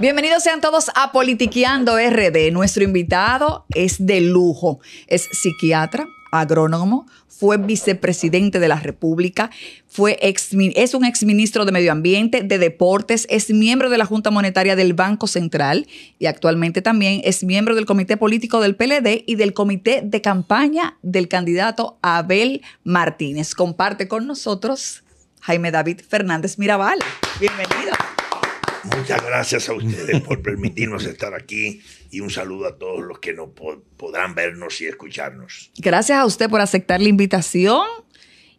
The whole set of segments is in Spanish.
Bienvenidos sean todos a Politiqueando RD. Nuestro invitado es de lujo. Es psiquiatra, agrónomo, fue vicepresidente de la República, fue ex, es un exministro de Medio Ambiente, de Deportes, es miembro de la Junta Monetaria del Banco Central y actualmente también es miembro del Comité Político del PLD y del Comité de Campaña del candidato Abel Martínez. Comparte con nosotros Jaime David Fernández Mirabal. Bienvenido. Muchas gracias a ustedes por permitirnos estar aquí y un saludo a todos los que no podrán vernos y escucharnos. Gracias a usted por aceptar la invitación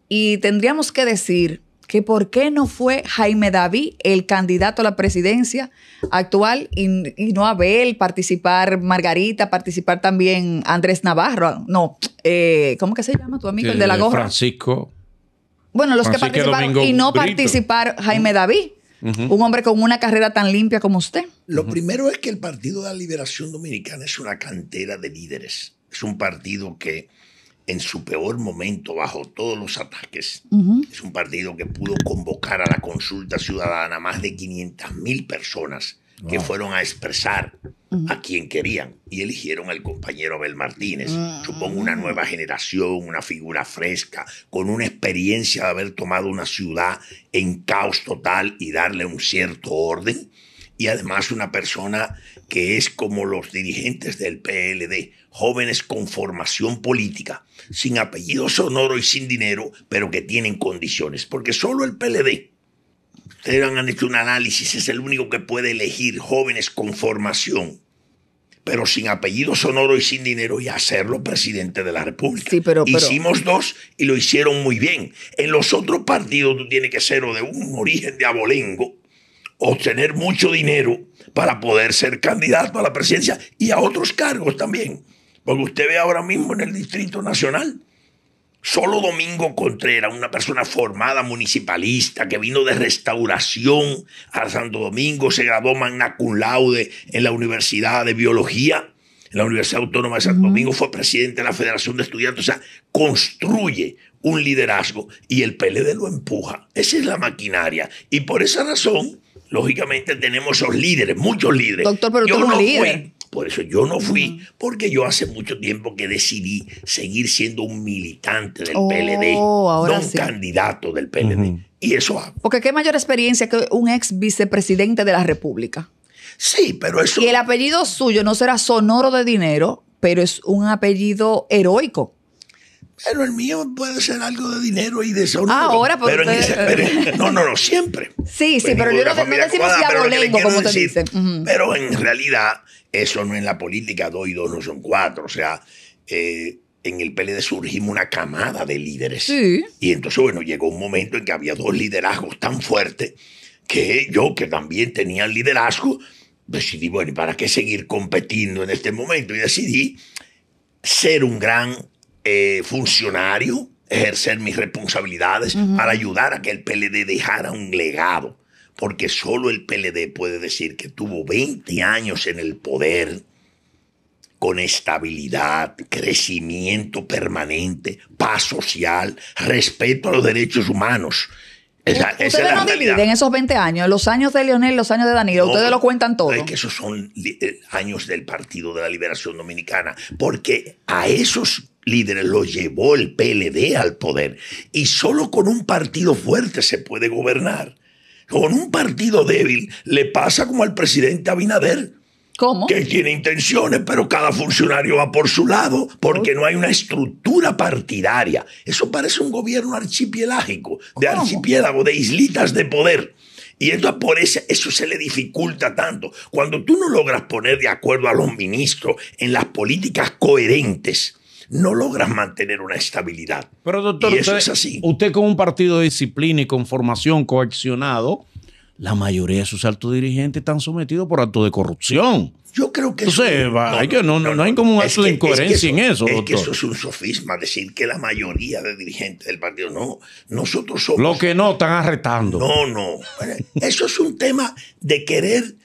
y tendríamos que decir que por qué no fue Jaime David el candidato a la presidencia actual y, no Abel, participar Margarita, participar también Andrés Navarro, no, eh, ¿cómo que se llama tu amigo, el de la eh, gorra? Francisco. Bueno, los que participaron y no participar Jaime David. Un hombre con una carrera tan limpia como usted. Lo primero es que el Partido de la Liberación Dominicana es una cantera de líderes. Es un partido que en su peor momento, bajo todos los ataques, es un partido que pudo convocar a la consulta ciudadana más de 500 mil personas que fueron a expresar a quien querían y eligieron al compañero Abel Martínez. Supongo mm. una nueva generación, una figura fresca, con una experiencia de haber tomado una ciudad en caos total y darle un cierto orden. Y además una persona que es como los dirigentes del PLD, jóvenes con formación política, sin apellido sonoro y sin dinero, pero que tienen condiciones, porque solo el PLD Ustedes han hecho un análisis, es el único que puede elegir jóvenes con formación, pero sin apellido sonoro y sin dinero y hacerlo presidente de la República. pero, Hicimos dos y lo hicieron muy bien. En los otros partidos tú tienes que ser o de un origen de abolengo o tener mucho dinero para poder ser candidato a la presidencia y a otros cargos también. Porque usted ve ahora mismo en el Distrito Nacional Solo Domingo Contreras, una persona formada municipalista que vino de restauración a Santo Domingo, se graduó magna cum laude en la Universidad de Biología, en la Universidad Autónoma de Santo Domingo, fue presidente de la Federación de Estudiantes. O sea, construye un liderazgo y el PLD lo empuja. Esa es la maquinaria. Y por esa razón, lógicamente, tenemos esos líderes, muchos líderes. Doctor, pero líder. Por eso yo no fui, porque yo hace mucho tiempo que decidí seguir siendo un militante del PLD, oh, no un candidato del PLD. Y eso hago. Porque qué mayor experiencia que un ex vicepresidente de la República. Sí, pero eso. Y el apellido suyo no será sonoro de dinero, pero es un apellido heroico. Pero el mío puede ser algo de dinero y de Ah, Ahora, pero, no, no, no, siempre. Sí, sí, pues, pero yo no, decimos diabolengo, como te dicen. Pero en realidad, eso no es la política, dos y dos no son cuatro. O sea, eh, en el PLD surgimos una camada de líderes. Y entonces, bueno, llegó un momento en que había dos liderazgos tan fuertes que yo, que también tenía el liderazgo, decidí, bueno, ¿y para qué seguir competiendo en este momento? Y decidí ser un gran eh, funcionario, ejercer mis responsabilidades para ayudar a que el PLD dejara un legado. Porque solo el PLD puede decir que tuvo 20 años en el poder con estabilidad, crecimiento permanente, paz social, respeto a los derechos humanos. Eh, esa, ustedes no esos 20 años, los años de Leonel, los años de Danilo, ustedes lo cuentan todo. que esos son eh, años del Partido de la Liberación Dominicana, porque a esos líderes lo llevó el PLD al poder. Y solo con un partido fuerte se puede gobernar. Con un partido débil le pasa como al presidente Abinader. Que tiene intenciones, pero cada funcionario va por su lado porque no hay una estructura partidaria. Eso parece un gobierno de archipiélago, de islitas de poder. Y esto por eso, eso se le dificulta tanto. Cuando tú no logras poner de acuerdo a los ministros en las políticas coherentes, no logras mantener una estabilidad. Pero doctor, usted, es así. usted con un partido de disciplina y con formación coaccionado, la mayoría de sus altos dirigentes están sometidos por actos de corrupción. Yo creo que Entonces, eso, no, hay, no, hay como un acto de incoherencia en eso. Es que eso es un sofisma, decir que la mayoría de dirigentes del partido, no, nosotros somos... lo que no están arrestando. No, no. Eso es un tema de querer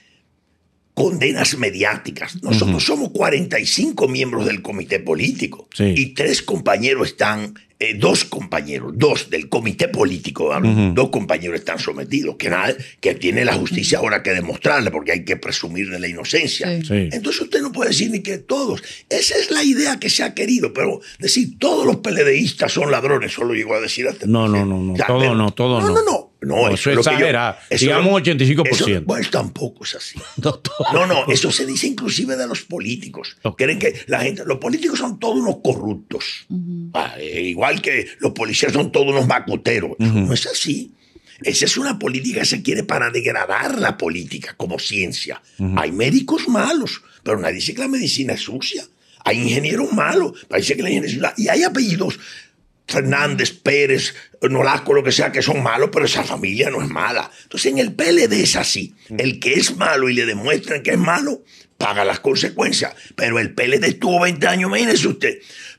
condenas mediáticas. Nosotros somos 45 miembros del comité político y tres compañeros están, eh, dos compañeros, dos del comité político, dos compañeros están sometidos, que, nada, que tiene la justicia ahora que demostrarle porque hay que presumir de la inocencia. Entonces usted no puede decir ni que todos. Esa es la idea que se ha querido, pero decir todos los peledeístas son ladrones, solo llegó a decir hasta... No, no, no, no, todo no, todo no. No, no, no no, eso, es exagera. Digamos 85%. Eso, pues tampoco es así. no, no, eso se dice inclusive de los políticos. que la gente, los políticos son todos unos corruptos. Ah, eh, igual que los policías son todos unos macuteros. No es así. Esa es una política se quiere para degradar la política como ciencia. Hay médicos malos, pero nadie dice que la medicina es sucia. Hay ingenieros malos, parece que la ingeniería es sucia. Y hay apellidos Fernández, Pérez, Nolasco, lo que sea, que son malos, pero esa familia no es mala. Entonces en el PLD es así. Mm. El que es malo y le demuestran que es malo, paga las consecuencias. Pero el PLD estuvo 20 años, imagínese usted.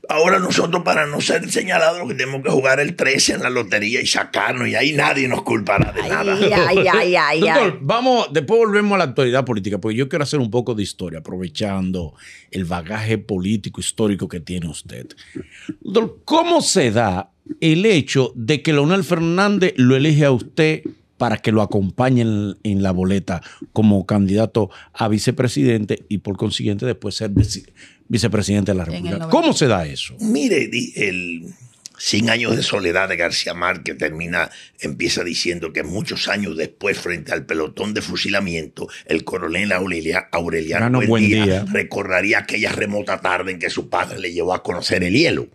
Ahora nosotros para no ser señalados que tenemos que jugar el 13 en la lotería y sacarnos y ahí nadie nos culpará de nada. vamos, después volvemos a la actualidad política, porque yo quiero hacer un poco de historia, aprovechando el bagaje político histórico que tiene usted. ¿cómo se da el hecho de que Leonel Fernández lo elige a usted para que lo acompañen en la boleta como candidato a vicepresidente y por consiguiente después ser vicepresidente de la República. ¿Cómo se da eso? Mire, el 100 años de soledad de García Márquez termina, empieza diciendo que muchos años después, frente al pelotón de fusilamiento, el coronel Aureliano Buendía recordaría aquella remota tarde en que su padre le llevó a conocer el hielo.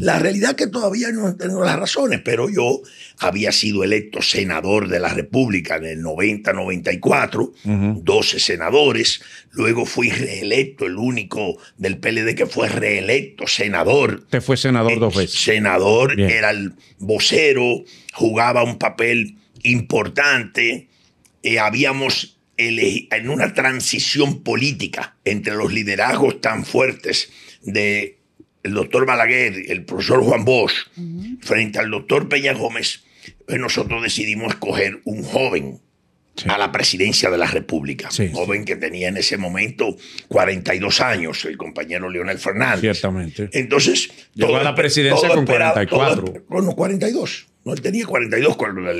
La realidad es que todavía no tengo las razones, pero yo había sido electo senador de la República en el 90-94, 12 senadores, luego fui reelecto, el único del PLD que fue reelecto senador. Te fue senador eh, dos veces. Senador, era el vocero, jugaba un papel importante, eh, habíamos en una transición política entre los liderazgos tan fuertes de el doctor Balaguer, el profesor Juan Bosch, frente al doctor Peña Gómez, eh, nosotros decidimos escoger un joven a la presidencia de la República. un joven que tenía en ese momento 42 años, el compañero Leonel Fernández. Ciertamente. Entonces, llegó a la presidencia con 44. No, bueno, 42. No, él tenía 42 cuando lo,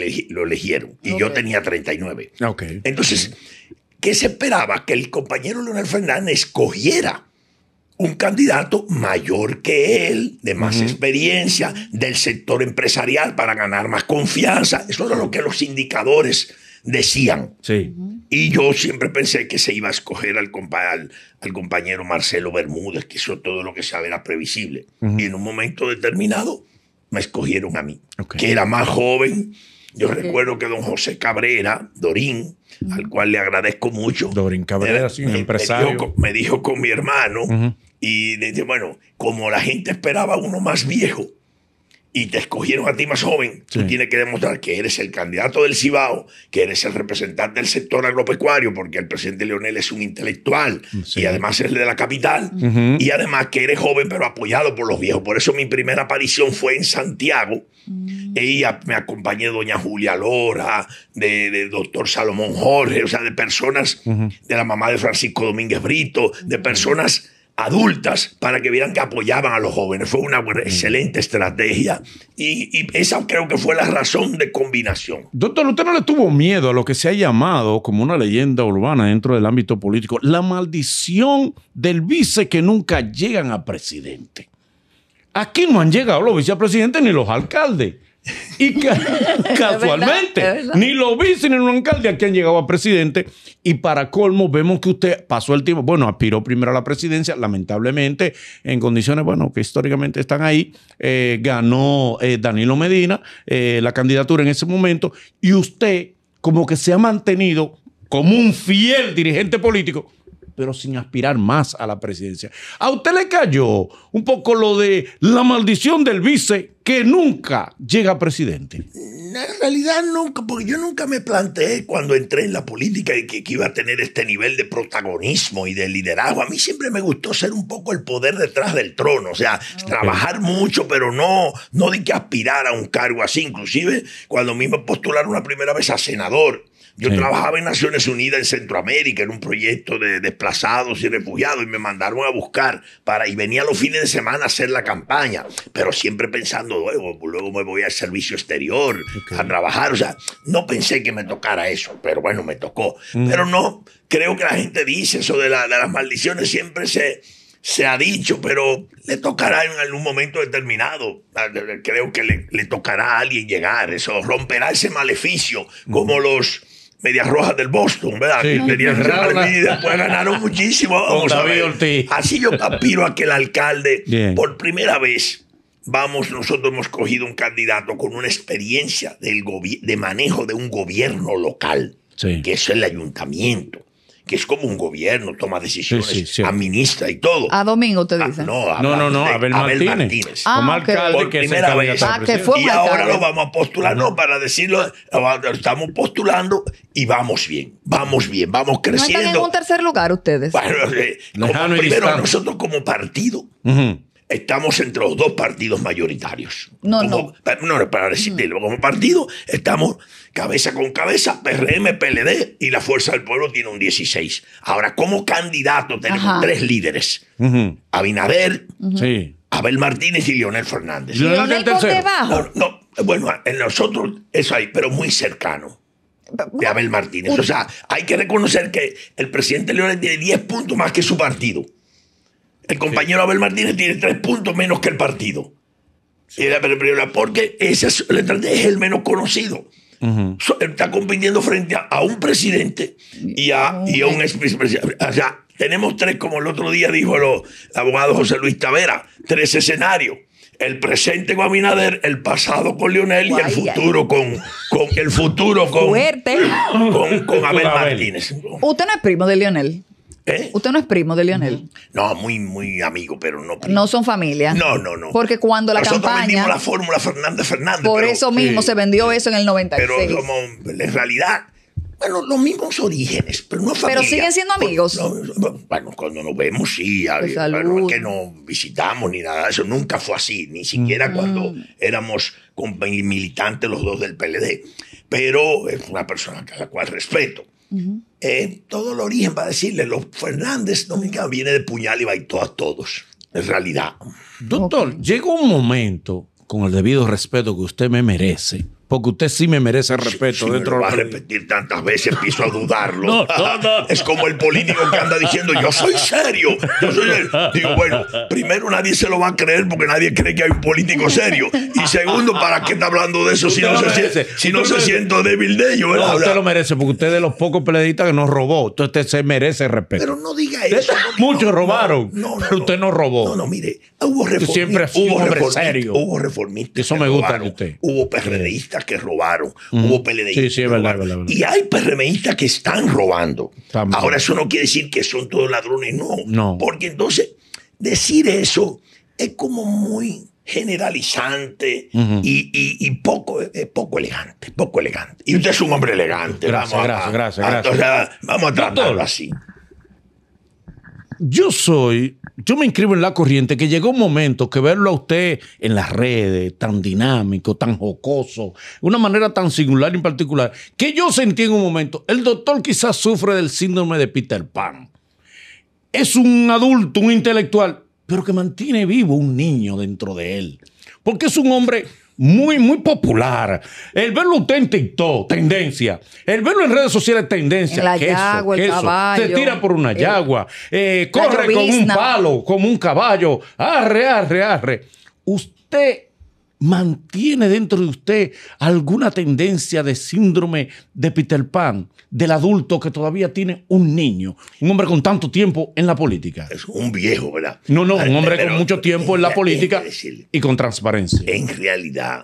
eligieron y yo tenía 39. Okay. Entonces, ¿qué se esperaba? Que el compañero Leonel Fernández escogiera? un candidato mayor que él, de más experiencia, del sector empresarial para ganar más confianza. Eso era lo que los indicadores decían. Y yo siempre pensé que se iba a escoger al, compañero Marcelo Bermúdez, que hizo todo lo que sabe era previsible. Y en un momento determinado me escogieron a mí, que era más joven. Yo recuerdo que don José Cabrera, Dorín, al cual le agradezco mucho. Dorín Cabrera, eh, empresario. Me dijo, con mi hermano, y dice bueno, como la gente esperaba uno más viejo y te escogieron a ti más joven, tú tienes que demostrar que eres el candidato del Cibao, que eres el representante del sector agropecuario, porque el presidente Leonel es un intelectual y además es de la capital, y además que eres joven pero apoyado por los viejos. Por eso mi primera aparición fue en Santiago. Mm. Y me acompañé doña Julia Lora, de, doctor Salomón Jorge, o sea, de personas, de la mamá de Francisco Domínguez Brito, de mm. personas adultas para que vieran que apoyaban a los jóvenes. Fue una mm. excelente estrategia y, y, esa creo que fue la razón de combinación. Doctor, ¿usted no le tuvo miedo a lo que se ha llamado como una leyenda urbana dentro del ámbito político, la maldición del vice que nunca llegan a presidente? Aquí no han llegado los vicepresidentes ni los alcaldes. Y casualmente, ni lo vi ni un alcalde que han llegado a presidente. Y para colmo, vemos que usted pasó el tiempo. Bueno, aspiró primero a la presidencia, lamentablemente, en condiciones, bueno, que históricamente están ahí. Eh, ganó eh, Danilo Medina eh, la candidatura en ese momento. Y usted, como que se ha mantenido como un fiel dirigente político pero sin aspirar más a la presidencia. A usted le cayó un poco lo de la maldición del vice que nunca llega a presidente. En realidad nunca, porque yo nunca me planteé cuando entré en la política que, iba a tener este nivel de protagonismo y de liderazgo. A mí siempre me gustó ser un poco el poder detrás del trono, o sea, trabajar mucho, pero no, no de que aspirar a un cargo así. Inclusive cuando mismo postularon una primera vez a senador yo trabajaba en Naciones Unidas en Centroamérica, en un proyecto de desplazados y refugiados, y me mandaron a buscar para, y venía los fines de semana a hacer la campaña, pero siempre pensando, luego, luego me voy al servicio exterior a trabajar, o sea, no pensé que me tocara eso, pero bueno, me tocó. Mm. Pero no, creo que la gente dice eso de, las maldiciones, siempre se se ha dicho, pero le tocará en algún momento determinado. Creo que le tocará a alguien llegar. Eso romperá ese maleficio, como los Medias Rojas del Boston, ¿verdad? Sí, que pues, ganaron muchísimo. Vamos a ver. Así yo aspiro a que el alcalde, por primera vez, vamos, nosotros hemos cogido un candidato con una experiencia del de manejo de un gobierno local, que es el ayuntamiento que es como un gobierno, toma decisiones, administra y todo. A Domingo te ah, dicen. no, a, no, no, Abel, Martínez. Martínez. Ah, a que primera ah, y ahora lo vamos a postular, no, para decirlo, estamos postulando y vamos bien, vamos bien, vamos creciendo. ¿No están en un tercer lugar ustedes? Bueno, eh, primero nosotros como partido. estamos entre los dos partidos mayoritarios. No, no. no para decirlo, mm. como partido estamos cabeza con cabeza, PRM, PLD y la Fuerza del Pueblo tiene un 16. Ahora, como candidato tenemos tres líderes. Abinader, Abel Martínez y Leonel Fernández. Leonel bueno, en nosotros eso hay, pero muy cercano de Abel Martínez. O sea, hay que reconocer que el presidente Leonel tiene 10 puntos más que su partido. El compañero Abel Martínez tiene 3 puntos menos que el partido. Porque ese es el menos conocido está compitiendo frente a, un presidente y a, y a un expresidente. O sea, tenemos tres, como el otro día dijo el abogado José Luis Tavera, tres escenarios el presente con Abinader, el pasado con Lionel y el futuro con, con el futuro con, con, con Abel Martínez. Usted no es primo de Lionel. ¿Eh? Usted no es primo de Lionel. No, muy, muy amigo, pero no No son familia. No, no, no. Porque cuando la Nosotros campaña. vendimos la fórmula Fernández Fernández. Por eso mismo se vendió eso en el 96. Pero como en realidad. Bueno, los mismos orígenes, pero no familia. Pero siguen siendo amigos. Bueno, cuando nos vemos, sí. Pues bueno, es que no visitamos ni nada eso. Nunca fue así, ni siquiera mm. cuando éramos militantes los dos del PLD. Pero es una persona a la cual respeto. Eh, todo el origen para decirle, los Fernández no viene de puñal y baitó a todos, en realidad. Doctor, llegó un momento, con el debido respeto que usted me merece, porque usted sí me merece respeto dentro de la repetir tantas veces, empiezo a dudarlo. Es como el político que anda diciendo, yo soy serio, yo soy Digo, bueno, primero nadie se lo va a creer porque nadie cree que hay un político serio. Y segundo, ¿para qué está hablando de eso si no, se, siente, si no se siento débil de ello? usted lo merece porque usted es de los pocos periodistas que nos robó. Entonces usted se merece respeto. Pero no diga eso. Muchos robaron, pero usted no robó. No, no, mire, Hubo reformistas. Siempre hubo reformistas. Eso me gusta robaron, usted. Hubo PRDistas que robaron. Mm. Hubo PLDistas. Sí, sí, es verdad, Y hay PRMistas que están robando. Ahora, eso no quiere decir que son todos ladrones, no. No. Porque entonces, decir eso es como muy generalizante y, eh, poco, elegante, poco elegante. Y usted es un hombre elegante. Gracias, vamos gracias, gracias, vamos a tratarlo así yo soy, yo me inscribo en la corriente que llegó un momento que verlo a usted en las redes, tan dinámico, tan jocoso, de una manera tan singular y en particular, que yo sentí en un momento, el doctor quizás sufre del síndrome de Peter Pan. Es un adulto, un intelectual, pero que mantiene vivo un niño dentro de él. Porque es un hombre muy, muy popular. El verlo usted en TikTok, tendencia. El verlo en redes sociales, tendencia. la yagua, El caballo. Se tira por una eh, yagua. Eh, corre con un palo, como un caballo. Arre, arre, arre. Usted mantiene dentro de usted alguna tendencia de síndrome de Peter Pan, del adulto que todavía tiene un niño, un hombre con tanto tiempo en la política. Es un viejo, ¿verdad? No, no, un hombre con mucho tiempo en la política y con transparencia. En realidad,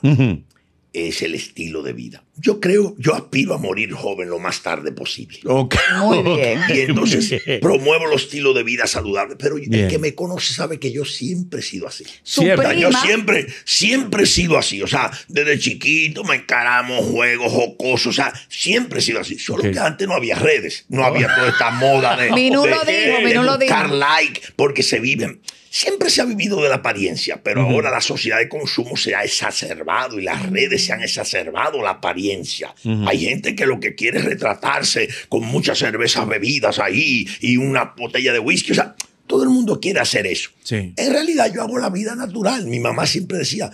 es el estilo de vida. Yo creo, yo aspiro a morir joven lo más tarde posible. Okay. Muy Y entonces promuevo el estilo de vida saludable. Pero el que me conoce sabe que yo siempre he sido así. Siempre. yo siempre, siempre he sido así. O sea, desde chiquito me encaramos juegos jocosos. O sea, siempre he sido así. Solo que antes no había redes, no había oh. toda esta moda de, de, buscar like, porque se viven Siempre se ha vivido de la apariencia, pero ahora la sociedad de consumo se ha exacerbado y las redes se han exacerbado la apariencia. Hay gente que lo que quiere es retratarse con muchas cervezas bebidas ahí y una botella de whisky. O sea, todo el mundo quiere hacer eso. En realidad yo hago la vida natural. Mi mamá siempre decía,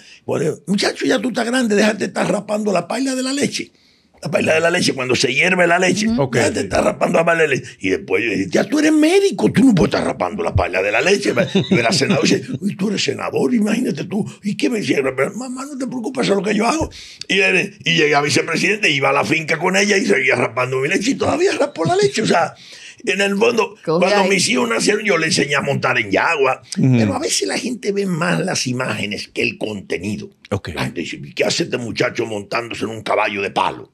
muchacho, ya tú estás grande, déjate estar rapando la paila de la leche la de la leche, cuando se hierve la leche, te está rapando la paila de leche. Y después ya tú eres médico, tú no puedes estar rapando la paila de la leche. Y el senador dice, tú eres senador, imagínate tú. ¿Y qué me hicieron? mamá, no te preocupes, es lo que yo hago. Y, llegué a vicepresidente, iba a la finca con ella y seguía rapando mi leche y todavía raspó la leche. O sea, en el fondo, cuando mis hijos nacieron, yo le enseñé a montar en yagua. Pero a veces la gente ve más las imágenes que el contenido. La gente dice, ¿qué hace este muchacho montándose en un caballo de palo?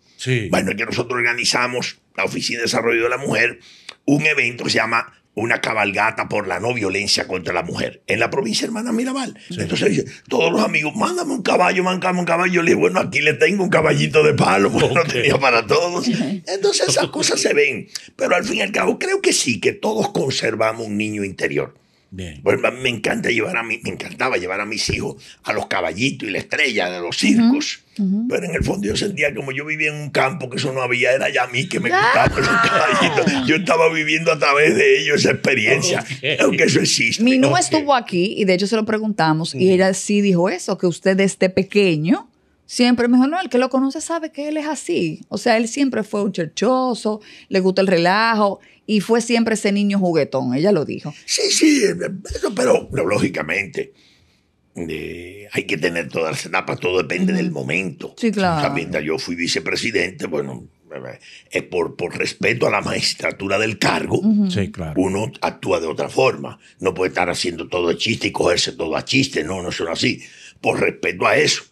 Bueno, es que nosotros organizamos, la Oficina de Desarrollo de la Mujer, un evento que se llama una cabalgata por la no violencia contra la mujer en la provincia hermana Mirabal. Entonces dice, todos los amigos, mándame un caballo, mándame un caballo. Yo le digo, bueno, aquí le tengo un caballito de palo, porque no tenía para todos. Entonces esas cosas se ven. Pero al fin y al cabo, creo que sí, que todos conservamos un niño interior me encanta llevar a mí, me encantaba llevar a mis hijos a los caballitos y la estrella de los circos. Pero en el fondo yo sentía como yo vivía en un campo que eso no había, era ya a mí que me gustaban los caballitos. Ah. Yo estaba viviendo a través de ellos esa experiencia, aunque eso existe. Mi no estuvo aquí y de hecho se lo preguntamos y ella sí dijo eso, que usted desde pequeño siempre me dijo, no, el que lo conoce sabe que él es así. O sea, él siempre fue un cherchoso, le gusta el relajo y fue siempre ese niño juguetón, ella lo dijo. Sí, sí, pero, lógicamente. Eh, hay que tener todas las etapas, todo depende del momento. Sí, claro. También yo fui vicepresidente, bueno, es por, por respeto a la magistratura del cargo, sí, claro. uno actúa de otra forma. No puede estar haciendo todo chiste y cogerse todo a chiste, no, no es así. Por respeto a eso.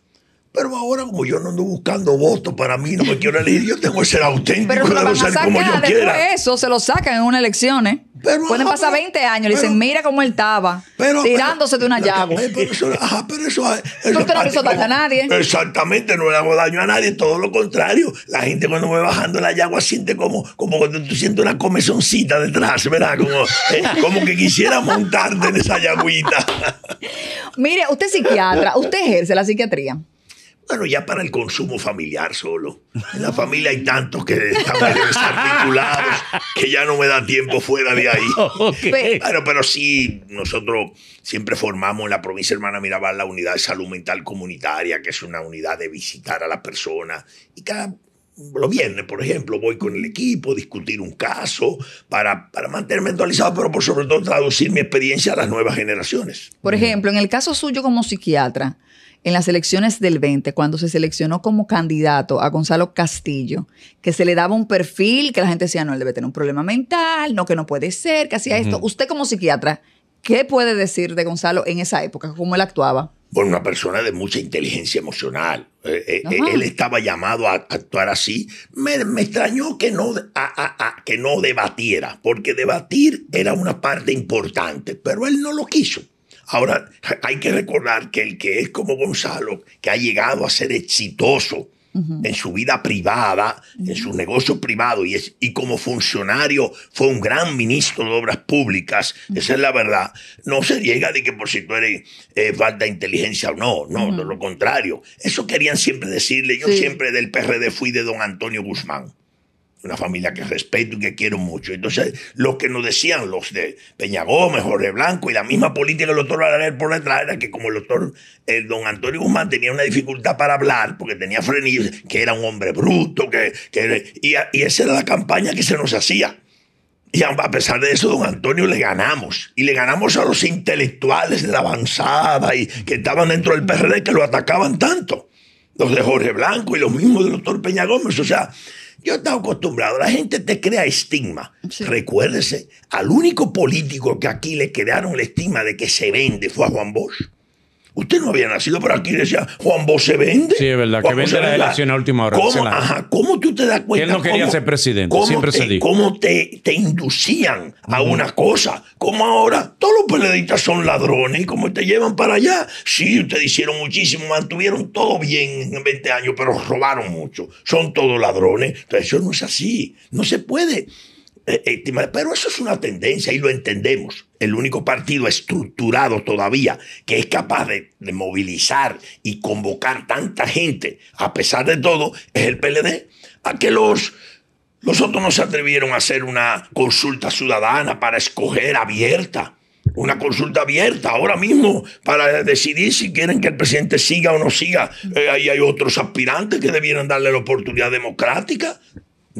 Pero ahora, como yo no ando buscando votos para mí, no me quiero elegir, yo tengo que ser auténtico pero lo van como yo quiera. eso se lo sacan en unas elecciones. ¿eh? Pueden pasar 20 años, le dicen, mira cómo él estaba, tirándose de una llave. Pero eso, ajá, pero eso, usted hizo daño a nadie. Exactamente, no le hago daño a nadie, todo lo contrario. La gente cuando me va bajando la yagua siente como, como cuando tú sientes una comezoncita detrás, ¿verdad? Como, eh, como que quisiera montarte en esa yagüita. Mire, usted es psiquiatra, usted ejerce la psiquiatría. Bueno, ya para el consumo familiar solo. En la familia hay tantos que están desarticulados que ya no me da tiempo fuera de ahí. Bueno, pero sí, nosotros siempre formamos en la provincia Hermana Mirabal la unidad de salud mental comunitaria, que es una unidad de visitar a las personas. Y cada los viernes, por ejemplo, voy con el equipo a discutir un caso para, para mantenerme actualizado, pero por sobre todo traducir mi experiencia a las nuevas generaciones. Por ejemplo, en el caso suyo como psiquiatra, en las elecciones del 20, cuando se seleccionó como candidato a Gonzalo Castillo, que se le daba un perfil que la gente decía, no, él debe tener un problema mental, no, que no puede ser, que hacía esto. Usted como psiquiatra, ¿qué puede decir de Gonzalo en esa época? ¿Cómo él actuaba? Bueno, una persona de mucha inteligencia emocional. Eh, eh, eh, él estaba llamado a actuar así. Me, extrañó que no, que no debatiera, porque debatir era una parte importante, pero él no lo quiso. Ahora, hay que recordar que el que es como Gonzalo, que ha llegado a ser exitoso en su vida privada, en su negocio privado y, y como funcionario fue un gran ministro de Obras Públicas, esa es la verdad, no se llega de que por si tú eres eh, falta de inteligencia o no, no, lo contrario. Eso querían siempre decirle, yo siempre del PRD fui de don Antonio Guzmán una familia que respeto y que quiero mucho. Entonces, lo que nos decían los de Peña Gómez, Jorge Blanco y la misma política del doctor Valerio por detrás era que como el doctor el eh, don Antonio Guzmán tenía una dificultad para hablar porque tenía frenillos, que era un hombre bruto, que, y, esa era la campaña que se nos hacía. Y a pesar de eso, don Antonio le ganamos. Y le ganamos a los intelectuales de la avanzada y que estaban dentro del PRD que lo atacaban tanto. Los de Jorge Blanco y los mismos del doctor Peña Gómez. O sea, yo estaba acostumbrado, la gente te crea estigma. Recuérdese, al único político que aquí le crearon el estigma de que se vende fue a Juan Bosch. Usted no había nacido por aquí, decía Juan se vende. Sí, es verdad, que vende la elección a última hora. ¿Cómo, tú te das cuenta? Él no quería ser presidente, cómo siempre te, se ¿Cómo te, inducían a una cosa? Como ahora todos los periodistas son ladrones, ¿Cómo te llevan para allá. Sí, ustedes hicieron muchísimo, mantuvieron todo bien en 20 años, pero robaron mucho. Son todos ladrones. Entonces, eso no es así. No se puede. Eh, eh, pero eso es una tendencia y lo entendemos. El único partido estructurado todavía que es capaz de, movilizar y convocar tanta gente, a pesar de todo, es el PLD. A que los, otros no se atrevieron a hacer una consulta ciudadana para escoger abierta. Una consulta abierta ahora mismo para decidir si quieren que el presidente siga o no siga. Eh, ahí hay otros aspirantes que debieran darle la oportunidad democrática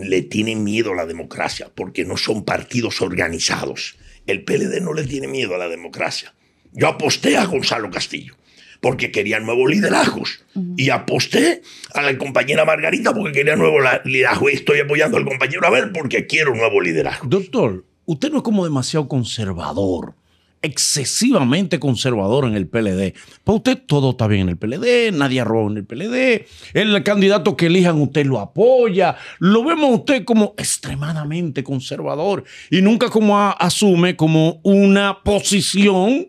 le tiene miedo a la democracia porque no son partidos organizados. El PLD no le tiene miedo a la democracia. Yo aposté a Gonzalo Castillo porque quería nuevos liderazgos. Y aposté a la compañera Margarita porque quería nuevo liderazgo Y estoy apoyando al compañero Abel porque quiero un nuevo liderazgo. Doctor, usted no es como demasiado conservador excesivamente conservador en el PLD. Para usted todo está bien en el PLD, nadie roba en el PLD, el candidato que elijan usted lo apoya, lo vemos usted como extremadamente conservador y nunca como asume como una posición,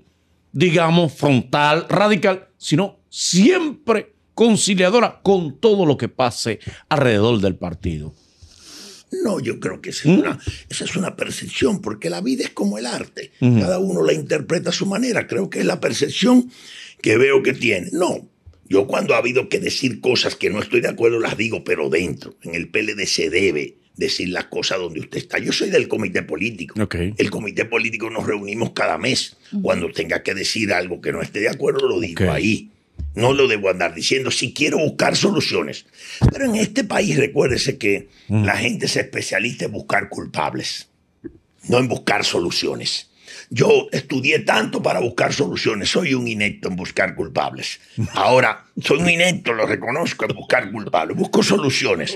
digamos, frontal, radical, sino siempre conciliadora con todo lo que pase alrededor del partido. No, yo creo que ¿Mm? esa es, una, percepción, porque la vida es como el arte. Cada uno la interpreta a su manera. Creo que es la percepción que veo que tiene. No, yo cuando ha habido que decir cosas que no estoy de acuerdo, las digo, pero dentro, en el PLD se debe decir las cosas donde usted está. Yo soy del comité político. El comité político nos reunimos cada mes. Cuando tenga que decir algo que no esté de acuerdo, lo digo ahí. No lo debo andar diciendo. Si quiero buscar soluciones. Pero en este país, recuérdese que mm. la gente se especializa en buscar culpables, no en buscar soluciones. Yo estudié tanto para buscar soluciones. Soy un inepto en buscar culpables. Ahora, soy un inepto, lo reconozco, en buscar culpables. Busco soluciones.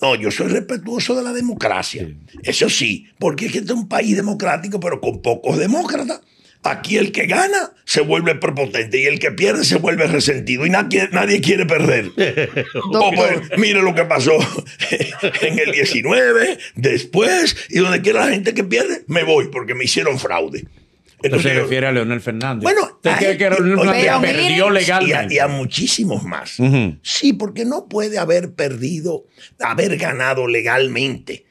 No, yo soy respetuoso de la democracia. Eso sí, porque es este es un país democrático, pero con pocos demócratas. Aquí el que gana se vuelve prepotente y el que pierde se vuelve resentido y nadie, nadie quiere perder. Oh, pues, mire lo que pasó en el 19, después, y donde quiera la gente que pierde, me voy porque me hicieron fraude. Entonces, se refiere a Leonel Fernández. Bueno, Y a, muchísimos más. Sí, porque no puede haber perdido, haber ganado legalmente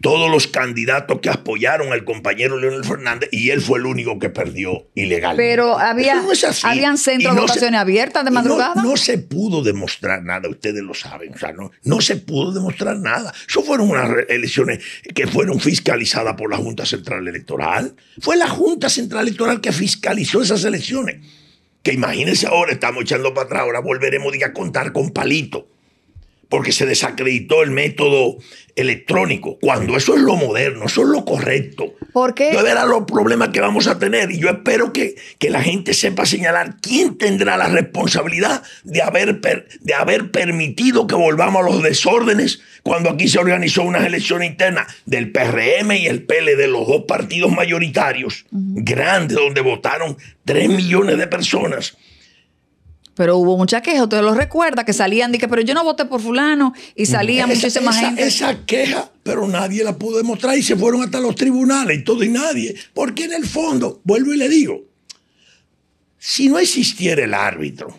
todos los candidatos que apoyaron al compañero Leonel Fernández y él fue el único que perdió ilegalmente. Pero había, habían centros de votaciones abiertas de madrugada. No, se pudo demostrar nada, ustedes lo saben. sea, no, no se pudo demostrar nada. Eso fueron unas elecciones que fueron fiscalizadas por la Junta Central Electoral. Fue la Junta Central Electoral que fiscalizó esas elecciones. Que imagínense ahora, estamos echando para atrás, ahora volveremos a contar con palito porque se desacreditó el método electrónico, cuando eso es lo moderno, eso es lo correcto. ¿Por qué? Yo verá los problemas que vamos a tener y yo espero que, la gente sepa señalar quién tendrá la responsabilidad de haber, de haber permitido que volvamos a los desórdenes cuando aquí se organizó una elección interna del PRM y el PL de los dos partidos mayoritarios grandes donde votaron 3 millones de personas pero hubo mucha queja, usted lo recuerda, que salían, dije, pero yo no voté por fulano, y salía esa, muchísima gente. Esa queja, pero nadie la pudo demostrar y se fueron hasta los tribunales y todo y nadie. Porque en el fondo, vuelvo y le digo, si no existiera el árbitro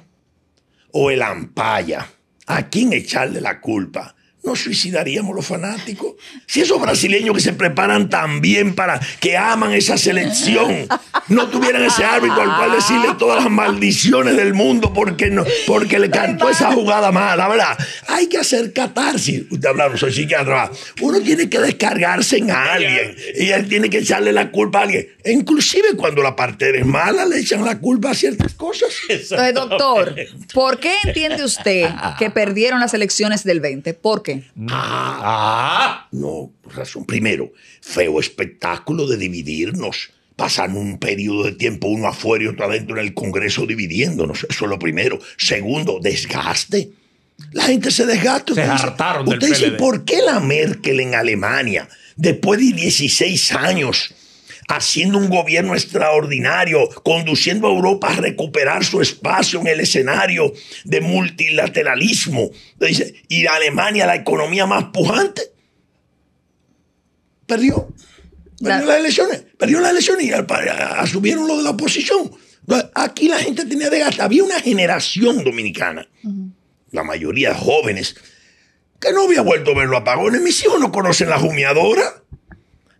o el ampalla, ¿a quién echarle la culpa? ¿No suicidaríamos los fanáticos. Si esos brasileños que se preparan tan bien para que aman esa selección, no tuvieran ese árbitro al cual decirle todas las maldiciones del mundo porque, no, porque le cantó esa jugada mala, ¿verdad? Hay que hacer catarsis. Usted habla, no soy psiquiatra. Uno tiene que descargarse en alguien y él tiene que echarle la culpa a alguien. E inclusive cuando la parte es mala, le echan la culpa a ciertas cosas. Entonces, doctor, ¿por qué entiende usted que perdieron las elecciones del 20? ¿Por qué? Ah, no, razón. Primero, feo espectáculo de dividirnos. Pasan un periodo de tiempo uno afuera y otro adentro en el Congreso dividiéndonos. Eso es lo primero. Segundo, desgaste. La gente se desgasta. Se hartaron Usted dice, ¿por qué la Merkel en Alemania, después de 16 años haciendo un gobierno extraordinario, conduciendo a Europa a recuperar su espacio en el escenario de multilateralismo. y Alemania, la economía más pujante, perdió. Perdió las elecciones. Perdió las elecciones y asumieron lo de la oposición. Aquí la gente tenía de gas, Había una generación dominicana, la mayoría jóvenes, que no había vuelto a ver los apagones. Mis hijos no conocen la jumeadora.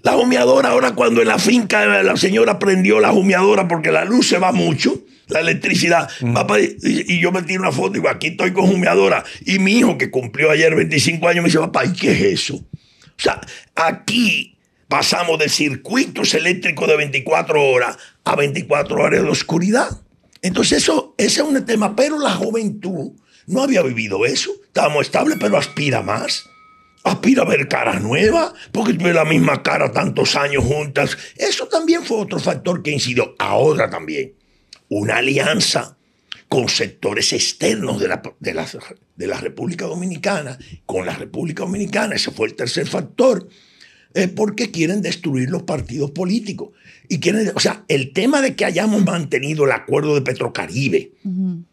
La humeadora ahora cuando en la finca la señora prendió la humeadora porque la luz se va mucho, la electricidad. Mm. y, yo me tiro una foto y digo, aquí estoy con humeadora. Y mi hijo que cumplió ayer 25 años me dice, papá, ¿y qué es eso? O sea, aquí pasamos de circuitos eléctricos de 24 horas a 24 horas de oscuridad. Entonces eso, ese es un tema, pero la juventud no había vivido eso. Estábamos estables, pero aspira más aspira a ver caras nuevas, porque tuve la misma cara tantos años juntas. Eso también fue otro factor que incidió. Ahora también, una alianza con sectores externos de la, de la República Dominicana, con la República Dominicana, ese fue el tercer factor es porque quieren destruir los partidos políticos. Y quieren, o sea, el tema de que hayamos mantenido el acuerdo de Petrocaribe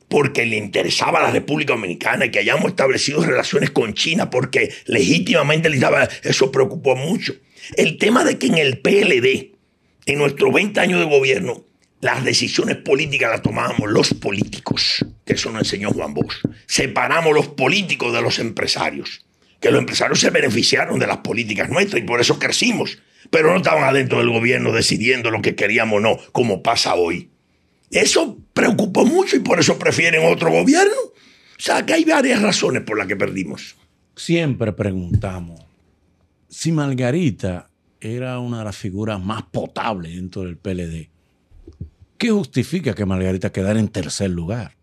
porque le interesaba a la República Dominicana y que hayamos establecido relaciones con China porque legítimamente le eso preocupó mucho. El tema de que en el PLD, en nuestros 20 años de gobierno, las decisiones políticas las tomábamos los políticos, que eso nos enseñó Juan Bosch. Separamos los políticos de los empresarios que los empresarios se beneficiaron de las políticas nuestras y por eso crecimos. Pero no estaban adentro del gobierno decidiendo lo que queríamos o no, como pasa hoy. Eso preocupó mucho y por eso prefieren otro gobierno. O sea, que hay varias razones por las que perdimos. Siempre preguntamos, si Margarita era una de las figuras más potables dentro del PLD, ¿qué justifica que Margarita quedara en tercer lugar?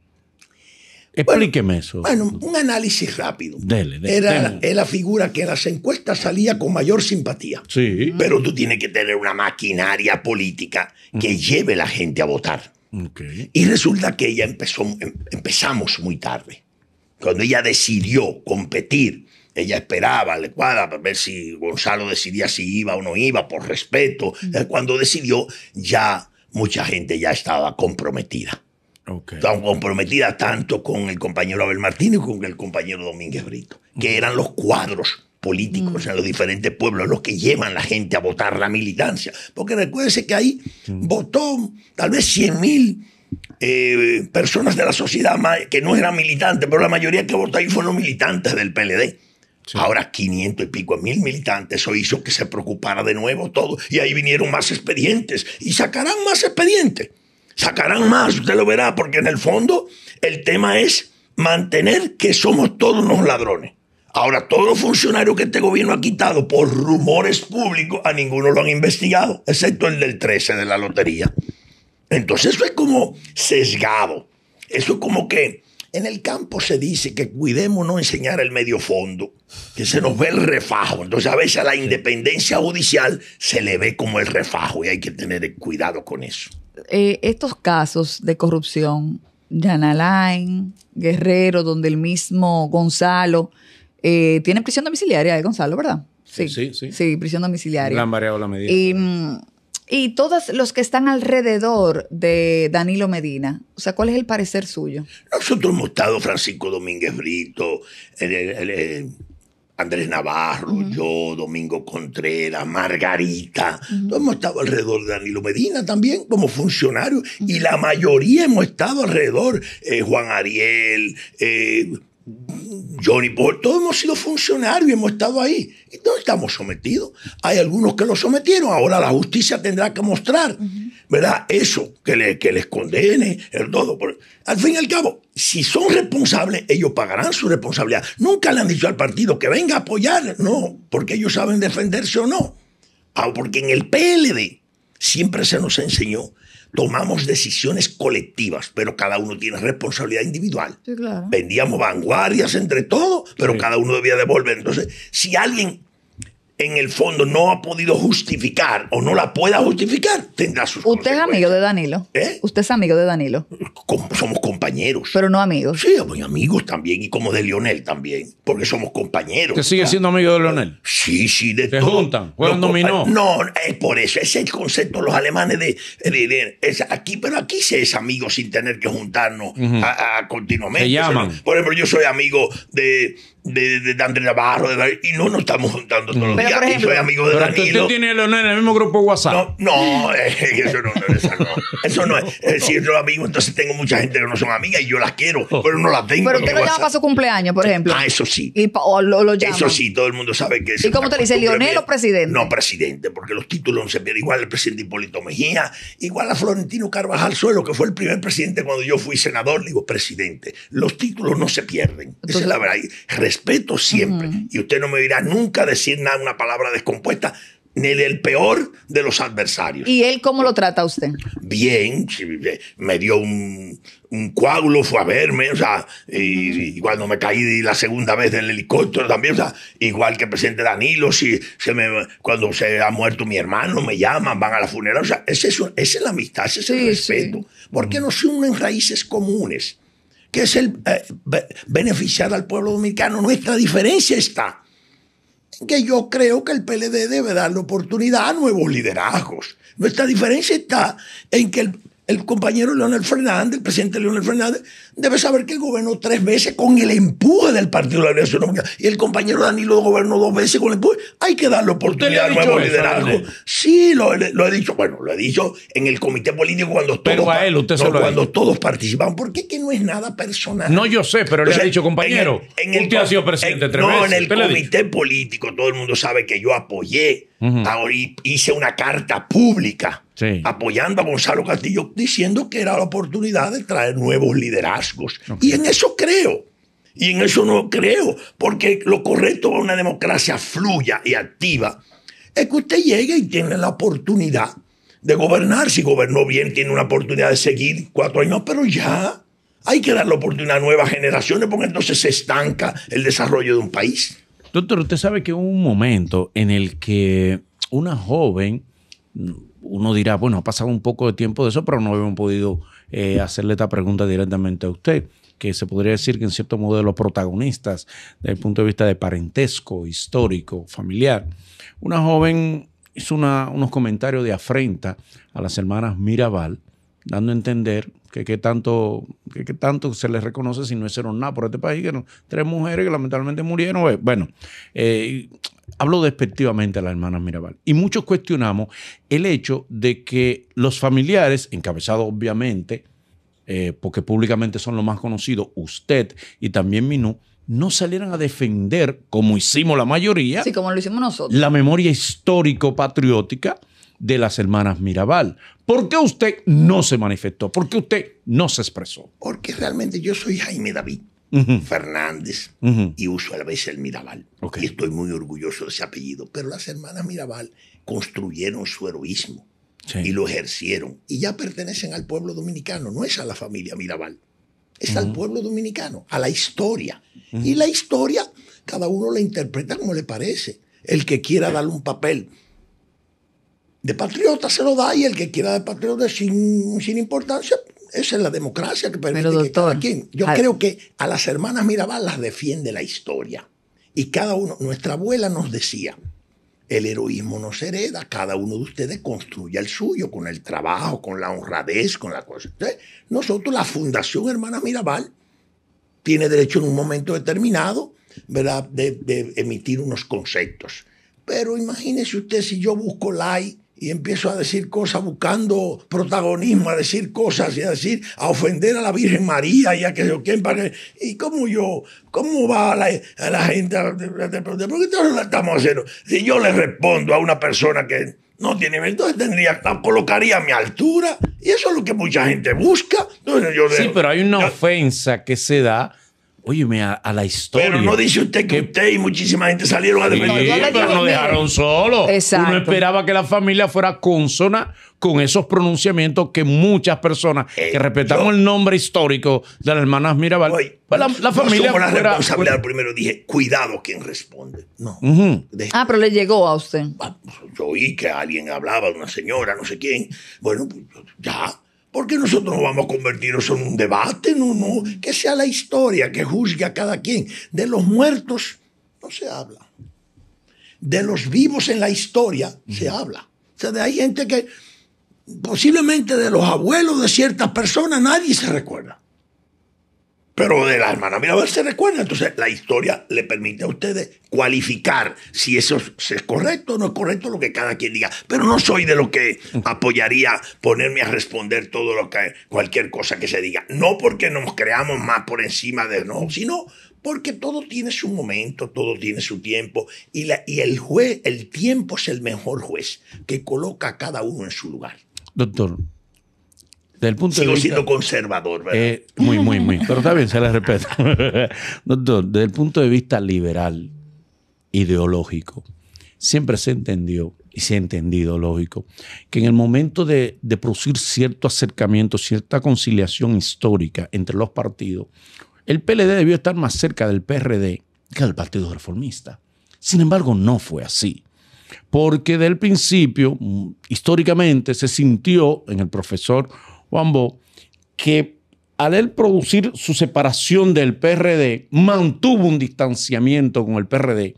Explíqueme eso. Bueno, un análisis rápido. Dele, Era la figura que en las encuestas salía con mayor simpatía. Sí. Pero tú tienes que tener una maquinaria política que lleve la gente a votar. Okay. Y resulta que ella empezó, em, empezamos muy tarde. Cuando ella decidió competir, ella esperaba A para ver si Gonzalo decidía si iba o no iba, por respeto. Cuando decidió, ya mucha gente ya estaba comprometida. Okay. comprometidas comprometida tanto con el compañero Abel Martínez como con el compañero Domínguez Brito, que eran los cuadros políticos en los diferentes pueblos los que llevan la gente a votar la militancia. Porque recuérdense que ahí votó tal vez 100.000 mil eh, personas de la sociedad que no eran militantes, pero la mayoría que votó ahí fueron militantes del PLD. Ahora 500 y pico mil militantes, eso hizo que se preocupara de nuevo todo. Y ahí vinieron más expedientes y sacarán más expedientes. Sacarán más, usted lo verá, porque en el fondo el tema es mantener que somos todos unos ladrones. Ahora, todos los funcionarios que este gobierno ha quitado por rumores públicos, a ninguno lo han investigado, excepto el del 13 de la lotería. Entonces, eso es como sesgado. Eso es como que en el campo se dice que cuidemos no enseñar el medio fondo, que se nos ve el refajo. Entonces, a veces a la independencia judicial se le ve como el refajo y hay que tener cuidado con eso. Eh, estos casos de corrupción, Alain Guerrero, donde el mismo Gonzalo eh, tiene prisión domiciliaria de Gonzalo, ¿verdad? Sí, sí, sí. prisión domiciliaria. variado la medida. Y, mm, todos los que están alrededor de Danilo Medina, o sea, ¿cuál es el parecer suyo? Nosotros hemos estado, Francisco Domínguez Brito, el, Andrés Navarro, yo, Domingo Contreras, Margarita, todos hemos estado alrededor de Danilo Medina también como funcionarios y la mayoría hemos estado alrededor, eh, Juan Ariel, eh, Johnny Paul, todos hemos sido funcionarios y hemos estado ahí. Y no estamos sometidos. Hay algunos que lo sometieron, ahora la justicia tendrá que mostrar. ¿verdad? Eso, que, les condene el todo. Por... Al fin y al cabo, si son responsables, ellos pagarán su responsabilidad. Nunca le han dicho al partido que venga a apoyar, no, porque ellos saben defenderse o no. Ah, porque en el PLD siempre se nos enseñó, tomamos decisiones colectivas, pero cada uno tiene responsabilidad individual. Vendíamos vanguardias entre todos, pero cada uno debía devolver. Entonces, si alguien en el fondo no ha podido justificar o no la pueda justificar, tendrá sus Usted es amigo de Danilo. ¿Eh? Usted es amigo de Danilo. somos compañeros. Pero no amigos. Sí, amigos también y como de Lionel también, porque somos compañeros. ¿Que sigue siendo amigo de Lionel? Sí, sí, de Se juntan, No, es por eso, ese es el concepto los alemanes de, aquí, pero aquí se es amigo sin tener que juntarnos a, continuamente. Se llaman. por ejemplo, yo soy amigo de de, Andrés Navarro y no nos estamos juntando todos los días. Yo soy amigo de pero Usted tiene a Leonel en el mismo grupo WhatsApp. No, eh, eso no, eso no. es. Eh, si yo soy amigo, entonces tengo mucha gente que no son amigas y yo las quiero, oh. pero no las tengo. Pero usted no llama para su cumpleaños, por ejemplo. Ah, eso sí. lo, Eso sí, todo el mundo sabe que es. ¿Y cómo te dice Leonel o presidente? No, presidente, porque los títulos no se pierden. Igual el presidente Hipólito Mejía, igual a Florentino Carvajal Suelo, que fue el primer presidente cuando yo fui senador, le digo, presidente, los títulos no se pierden. Esa es la verdad. Respeto siempre. Y usted no me dirá nunca decir nada una palabra descompuesta ni el peor de los adversarios. ¿Y él cómo lo trata usted? Bien, me dio un, un coágulo, fue a verme, o sea, y, cuando me caí la segunda vez del helicóptero también, o sea, igual que el presidente Danilo, si se me, cuando se ha muerto mi hermano, me llaman, van a la funeral o sea, esa es, es, la amistad, ese es el respeto. porque ¿Por qué no se unen raíces comunes? Que es el eh, beneficiar al pueblo dominicano. Nuestra diferencia está que yo creo que el PLD debe dar la oportunidad a nuevos liderazgos. Nuestra diferencia está en que el, compañero Leonel Fernández, el presidente Leonel Fernández, debe saber que él gobernó tres veces con el empuje del Partido de la Unión Y el compañero Danilo gobernó dos veces con el empuje. Hay que darle oportunidad al nuevo liderazgo. sí, lo, he dicho, bueno, lo he dicho en el comité político cuando todos, a él usted participaban. Porque que no es nada personal. No, yo sé, pero le ha dicho, compañero, en usted ha sido presidente en, tres veces. No, en el comité político todo el mundo sabe que yo apoyé, hice una carta pública apoyando a Gonzalo Castillo, diciendo que era la oportunidad de traer nuevos liderazgos. Y en eso creo. Y en eso no creo, porque lo correcto para una democracia fluya y activa es que usted llegue y tiene la oportunidad de gobernar. Si gobernó bien, tiene una oportunidad de seguir cuatro años, pero ya hay que dar la oportunidad a nuevas generaciones, porque entonces se estanca el desarrollo de un país. Doctor, usted sabe que hubo un momento en el que una joven uno dirá, bueno, ha pasado un poco de tiempo de eso, pero no habíamos podido eh, hacerle esta pregunta directamente a usted que se podría decir que en cierto modo de los protagonistas, desde el punto de vista de parentesco, histórico, familiar. Una joven hizo una, unos comentarios de afrenta a las hermanas Mirabal, dando a entender que qué tanto, que, tanto se les reconoce si no hicieron nada por este país, que tres mujeres que lamentablemente murieron. Eh, bueno, eh, hablo despectivamente a las hermanas Mirabal. Y muchos cuestionamos el hecho de que los familiares, encabezados obviamente, eh, porque públicamente son los más conocidos, usted y también Minú, no salieran a defender, como hicimos la mayoría, sí, como lo hicimos nosotros. la memoria histórico-patriótica de las hermanas Mirabal. ¿Por qué usted no se manifestó? ¿Por qué usted no se expresó? Porque realmente yo soy Jaime David. Fernández y uso a la vez el Mirabal. Y estoy muy orgulloso de ese apellido. Pero las hermanas Mirabal construyeron su heroísmo y lo ejercieron. Y ya pertenecen al pueblo dominicano, no es a la familia Mirabal. Es al pueblo dominicano, a la historia. Y la historia, cada uno la interpreta como le parece. El que quiera darle un papel de patriota se lo da y el que quiera de patriota sin, sin importancia, esa es la democracia que permite que quien. Yo creo que a las hermanas Mirabal las defiende la historia. Y cada uno, nuestra abuela nos decía, el heroísmo no se hereda, cada uno de ustedes construye el suyo con el trabajo, con la honradez, con la cosa. nosotros, la Fundación Hermanas Mirabal, tiene derecho en un momento determinado, ¿verdad?, de, emitir unos conceptos. Pero imagínese usted si yo busco like y empiezo a decir cosas buscando protagonismo, a decir cosas y a decir, a ofender a la Virgen María y a que yo quien para ¿Y cómo yo? ¿Cómo va la, la gente a ¿Por qué todos estamos haciendo? Si yo le respondo a una persona que no tiene entonces tendría, colocaría mi altura y eso es lo que mucha gente busca. sí, pero hay una ofensa que se da Óyeme, a, a, la historia. Pero no dice usted que usted y muchísima gente salieron a defender. pero no dejaron solo. Exacto. Uno esperaba que la familia fuera consona con esos pronunciamientos que muchas personas eh, que respetaron el nombre histórico de las hermanas Mirabal. Pues la, familia. la responsabilidad. primero dije, cuidado quien responde. No. ah, pero le llegó a usted. Ah, yo oí que alguien hablaba de una señora, no sé quién. Bueno, pues ya porque nosotros no vamos a convertirnos en un debate, no, no. Que sea la historia que juzgue a cada quien. De los muertos no se habla. De los vivos en la historia se habla. O sea, de hay gente que posiblemente de los abuelos de ciertas personas nadie se recuerda pero de la hermana ver, se recuerda. Entonces, la historia le permite a ustedes cualificar si eso es correcto o no es correcto lo que cada quien diga. Pero no soy de lo que apoyaría ponerme a responder todo lo que cualquier cosa que se diga. No porque nos creamos más por encima de no, sino porque todo tiene su momento, todo tiene su tiempo y, la, y el juez, el tiempo es el mejor juez que coloca a cada uno en su lugar. Doctor, punto Sigo siendo conservador, ¿verdad? Eh, muy, muy, muy. Pero está se le respeta. Doctor, desde el punto de vista liberal, ideológico, siempre se entendió y se ha entendido, lógico, que en el momento de, de producir cierto acercamiento, cierta conciliación histórica entre los partidos, el PLD debió estar más cerca del PRD que del Partido Reformista. Sin embargo, no fue así porque del principio, mm, históricamente, se sintió en el profesor Bo, que al él producir su separación del PRD, mantuvo un distanciamiento con el PRD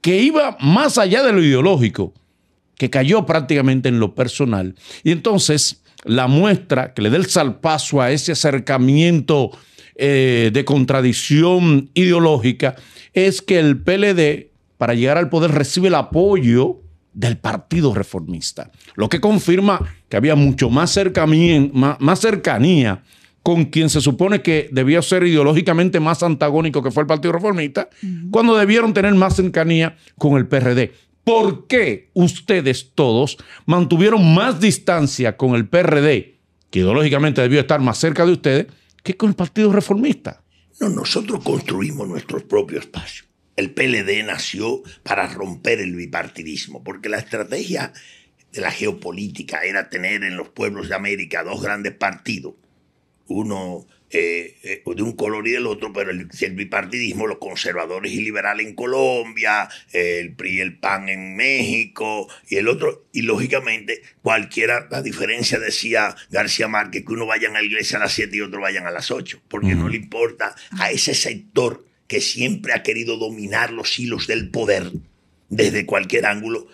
que iba más allá de lo ideológico, que cayó prácticamente en lo personal. Y entonces la muestra que le da el salpazo a ese acercamiento eh, de contradicción ideológica es que el PLD, para llegar al poder, recibe el apoyo del Partido Reformista, lo que confirma que había mucho más, cercanía, con quien se supone que debió ser ideológicamente más antagónico que fue el Partido Reformista, cuando debieron tener más cercanía con el PRD. ¿Por qué ustedes todos mantuvieron más distancia con el PRD, que ideológicamente debió estar más cerca de ustedes, que con el Partido Reformista? No, nosotros construimos nuestros propios espacios el PLD nació para romper el bipartidismo, porque la estrategia de la geopolítica era tener en los pueblos de América dos grandes partidos, uno eh, eh, de un color y del otro, pero el, bipartidismo, los conservadores y liberales en Colombia, el PRI y el PAN en México, y el otro, y lógicamente cualquiera, la diferencia decía García Márquez, que uno vaya a la iglesia a las 7 y otro vayan a las 8, porque no le importa a ese sector que siempre ha querido dominar los hilos del poder desde cualquier ángulo,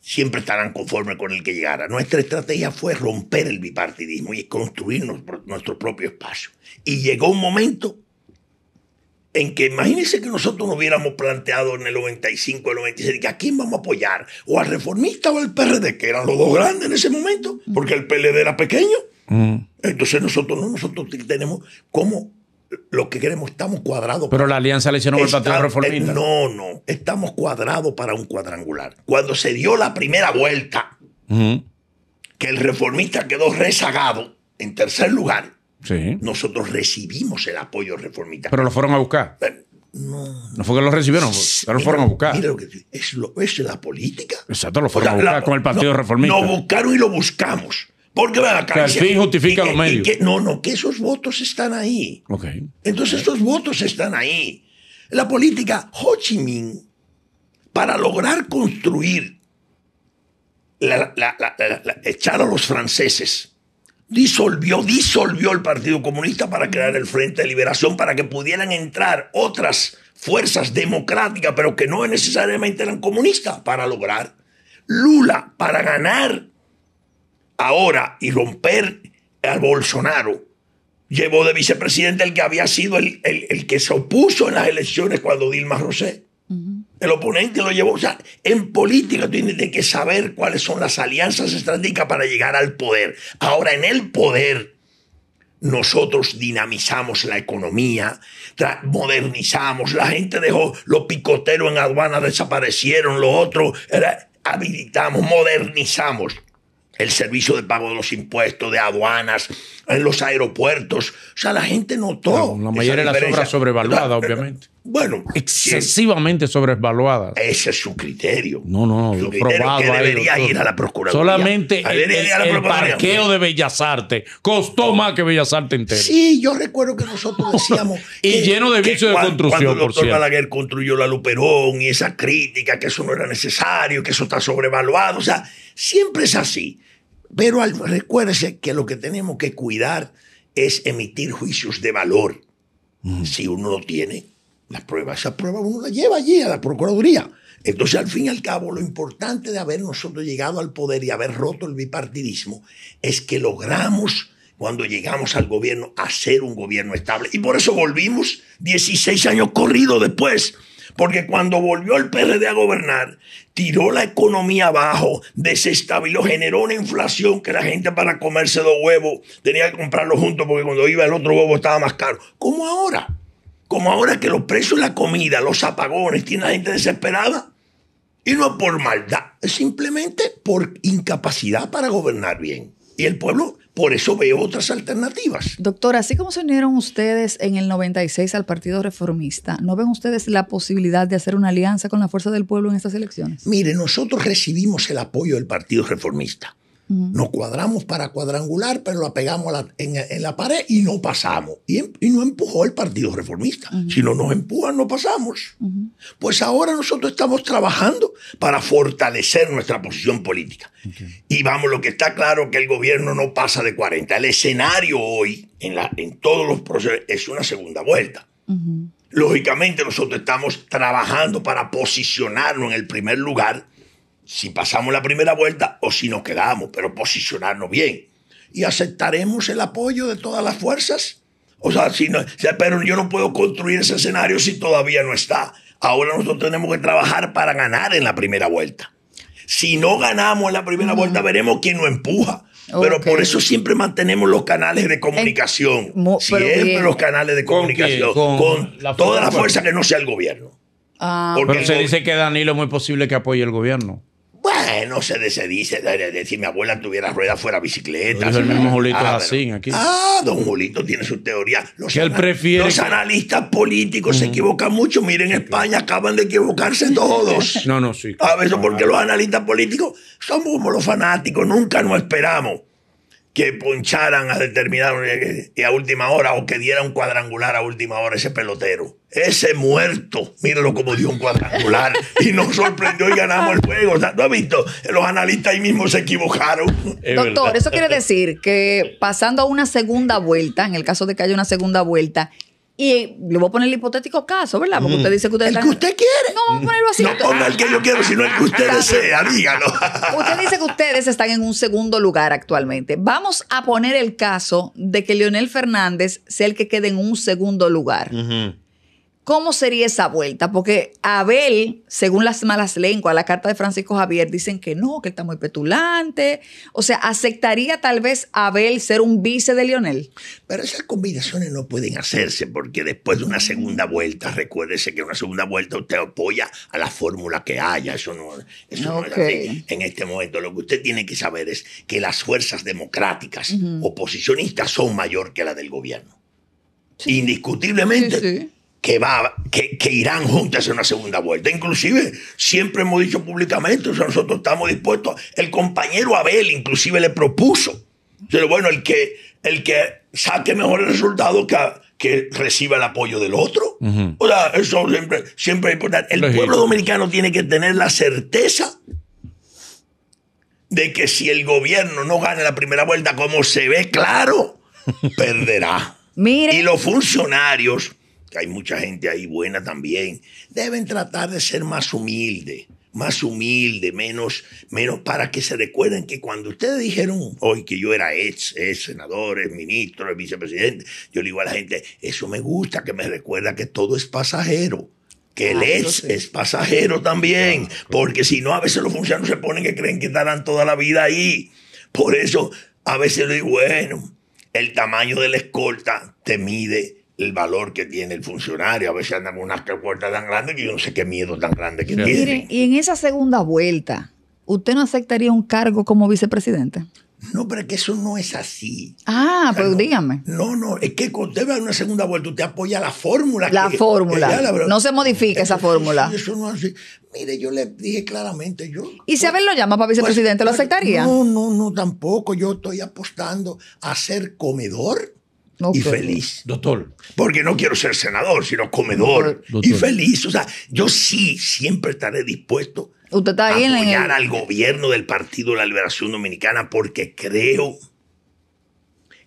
siempre estarán conformes con el que llegara. Nuestra estrategia fue romper el bipartidismo y construir nuestro, propio espacio. Y llegó un momento en que imagínense que nosotros nos hubiéramos planteado en el 95, el 96, que a quién vamos a apoyar, o al reformista o al PRD, que eran los dos grandes en ese momento, porque el PLD era pequeño. Mm. Entonces nosotros no, nosotros tenemos como lo que queremos, estamos cuadrados. Pero la alianza le hicieron el Partido Reformista. Eh, no, no, estamos cuadrados para un cuadrangular. Cuando se dio la primera vuelta, que el reformista quedó rezagado en tercer lugar, sí. nosotros recibimos el apoyo reformista. Pero lo fueron a buscar. Eh, no. fue que lo recibieron, no lo fueron a buscar. es, la política. Exacto, lo fueron a buscar con el Partido Reformista. Lo buscaron y lo buscamos. Porque van justifica los medios. no, no, que esos votos están ahí. Okay. Entonces, esos votos están ahí. La política, Ho Chi Minh, para lograr construir, echar a los franceses, disolvió, disolvió el Partido Comunista para crear el Frente de Liberación, para que pudieran entrar otras fuerzas democráticas, pero que no necesariamente eran comunistas, para lograr. Lula, para ganar ahora y romper al Bolsonaro. Llevó de vicepresidente el que había sido el, que se opuso en las elecciones cuando Dilma Rousseff. El oponente lo llevó. O sea, en política tú tienes que saber cuáles son las alianzas estratégicas para llegar al poder. Ahora, en el poder, nosotros dinamizamos la economía, modernizamos, la gente dejó, los picoteros en aduana desaparecieron, los otros habilitamos, modernizamos el servicio de pago de los impuestos, de aduanas, en los aeropuertos. O sea, la gente notó. la mayoría de las obras sobrevaluadas, obviamente. Bueno, excesivamente sobrevaluadas. Ese es su criterio. No, no, su criterio probado. Que debería ir a la Procuraduría. Solamente el, parqueo de Bellas Artes costó más que Bellas Artes entero. Sí, yo recuerdo que nosotros decíamos. y lleno de vicios de construcción, cuando el doctor Balaguer construyó la Luperón y esa crítica, que eso no era necesario, que eso está sobrevaluado. O sea, siempre es así. Pero al, recuérdese que lo que tenemos que cuidar es emitir juicios de valor. Mm. Si uno no tiene, las pruebas, esa prueba uno la lleva allí a la Procuraduría. Entonces, al fin y al cabo, lo importante de haber nosotros llegado al poder y haber roto el bipartidismo es que logramos, cuando llegamos al gobierno, hacer un gobierno estable. Y por eso volvimos 16 años corrido después porque cuando volvió el PRD a gobernar, tiró la economía abajo, desestabiló, generó una inflación que la gente para comerse dos huevos tenía que comprarlos juntos porque cuando iba el otro huevo estaba más caro. ¿Cómo ahora. Como ahora que los precios de la comida, los apagones, tiene la gente desesperada. Y no por maldad, simplemente por incapacidad para gobernar bien. Y el pueblo por eso veo otras alternativas. Doctor, así como se unieron ustedes en el 96 al Partido Reformista, ¿no ven ustedes la posibilidad de hacer una alianza con la Fuerza del Pueblo en estas elecciones? Mire, nosotros recibimos el apoyo del Partido Reformista. Nos cuadramos para cuadrangular, pero la pegamos en, la pared y no pasamos. Y, em, no empujó el Partido Reformista. Si no nos empujan, no pasamos. Pues ahora nosotros estamos trabajando para fortalecer nuestra posición política. Y vamos, lo que está claro que el gobierno no pasa de 40. El escenario hoy, en, en todos los procesos, es una segunda vuelta. Lógicamente nosotros estamos trabajando para posicionarnos en el primer lugar si pasamos la primera vuelta o si nos quedamos, pero posicionarnos bien. Y aceptaremos el apoyo de todas las fuerzas. O sea, si no, pero yo no puedo construir ese escenario si todavía no está. Ahora nosotros tenemos que trabajar para ganar en la primera vuelta. Si no ganamos en la primera vuelta, veremos quién nos empuja. Pero por eso siempre mantenemos los canales de comunicación. siempre los canales de comunicación. Con, toda la fuerza que no sea el gobierno. Ah, Porque pero se dice que Danilo es muy posible que apoye el gobierno. Bueno, se, dice, si mi abuela tuviera ruedas fuera bicicleta. Es el mismo Julito ah, aquí. Ah, don Julito tiene su teoría. Los, los analistas políticos se equivocan mucho. Miren, España acaban de equivocarse todos. no, no, sí. A ah, veces, porque los analistas políticos son como los fanáticos, nunca nos esperamos que poncharan a determinada y eh, eh, a última hora o que diera un cuadrangular a última hora ese pelotero. Ese muerto, míralo como dio un cuadrangular y nos sorprendió y ganamos el juego. ¿No has visto? Los analistas ahí mismo se equivocaron. Doctor, eso quiere decir que pasando a una segunda vuelta, en el caso de que haya una segunda vuelta, y le voy a poner el hipotético caso, ¿verdad? Porque usted mm. dice que usted... El que usted quiere. No, vamos a ponerlo así. No ponga el que yo quiero, sino el que usted desea, dígalo. usted dice que ustedes están en un segundo lugar actualmente. Vamos a poner el caso de que Leonel Fernández sea el que quede en un segundo lugar. ¿Cómo sería esa vuelta? Porque Abel, según las malas lenguas, la carta de Francisco Javier, dicen que no, que está muy petulante. O sea, ¿aceptaría tal vez Abel ser un vice de Lionel? Pero esas combinaciones no pueden hacerse porque después de una mm. segunda vuelta, recuérdese que en una segunda vuelta usted apoya a la fórmula que haya. Eso no, es así. En este momento lo que usted tiene que saber es que las fuerzas democráticas oposicionistas son mayor que la del gobierno. Indiscutiblemente que, va, que, irán juntas en una segunda vuelta. Inclusive, siempre hemos dicho públicamente, o sea, nosotros estamos dispuestos, el compañero Abel inclusive le propuso, pero bueno, el que, el que saque mejor el resultado que, que reciba el apoyo del otro. O sea, eso siempre, siempre es importante. El pueblo dominicano tiene que tener la certeza de que si el gobierno no gana la primera vuelta, como se ve claro, perderá. Y los funcionarios que hay mucha gente ahí buena también, deben tratar de ser más humilde, más humilde, menos, menos para que se recuerden que cuando ustedes dijeron hoy que yo era ex, ex senador, ex ministro, ex vicepresidente, yo le digo a la gente, eso me gusta, que me recuerda que todo es pasajero. Que el ah, ex es pasajero también, pues. porque si no, a veces los funcionarios se ponen que creen que estarán toda la vida ahí. Por eso, a veces le digo, bueno, el tamaño de la escolta te mide el valor que tiene el funcionario. A veces andan con unas puertas tan grandes que yo no sé qué miedo tan grande que tiene. Miren, y en esa segunda vuelta, ¿usted no aceptaría un cargo como vicepresidente? No, pero es que eso no es así. Ah, pues dígame. No, no, es que cuando usted va a una segunda vuelta, usted apoya la fórmula. La fórmula. no se modifica esa fórmula. Eso, no es así. Mire, yo le dije claramente, yo... ¿Y si ver lo llama para pues, vicepresidente, lo aceptaría? No, no, no, tampoco. Yo estoy apostando a ser comedor y feliz. Doctor. Porque no quiero ser senador, sino comedor. Y feliz. O sea, yo sí siempre estaré dispuesto a apoyar al gobierno del Partido de la Liberación Dominicana porque creo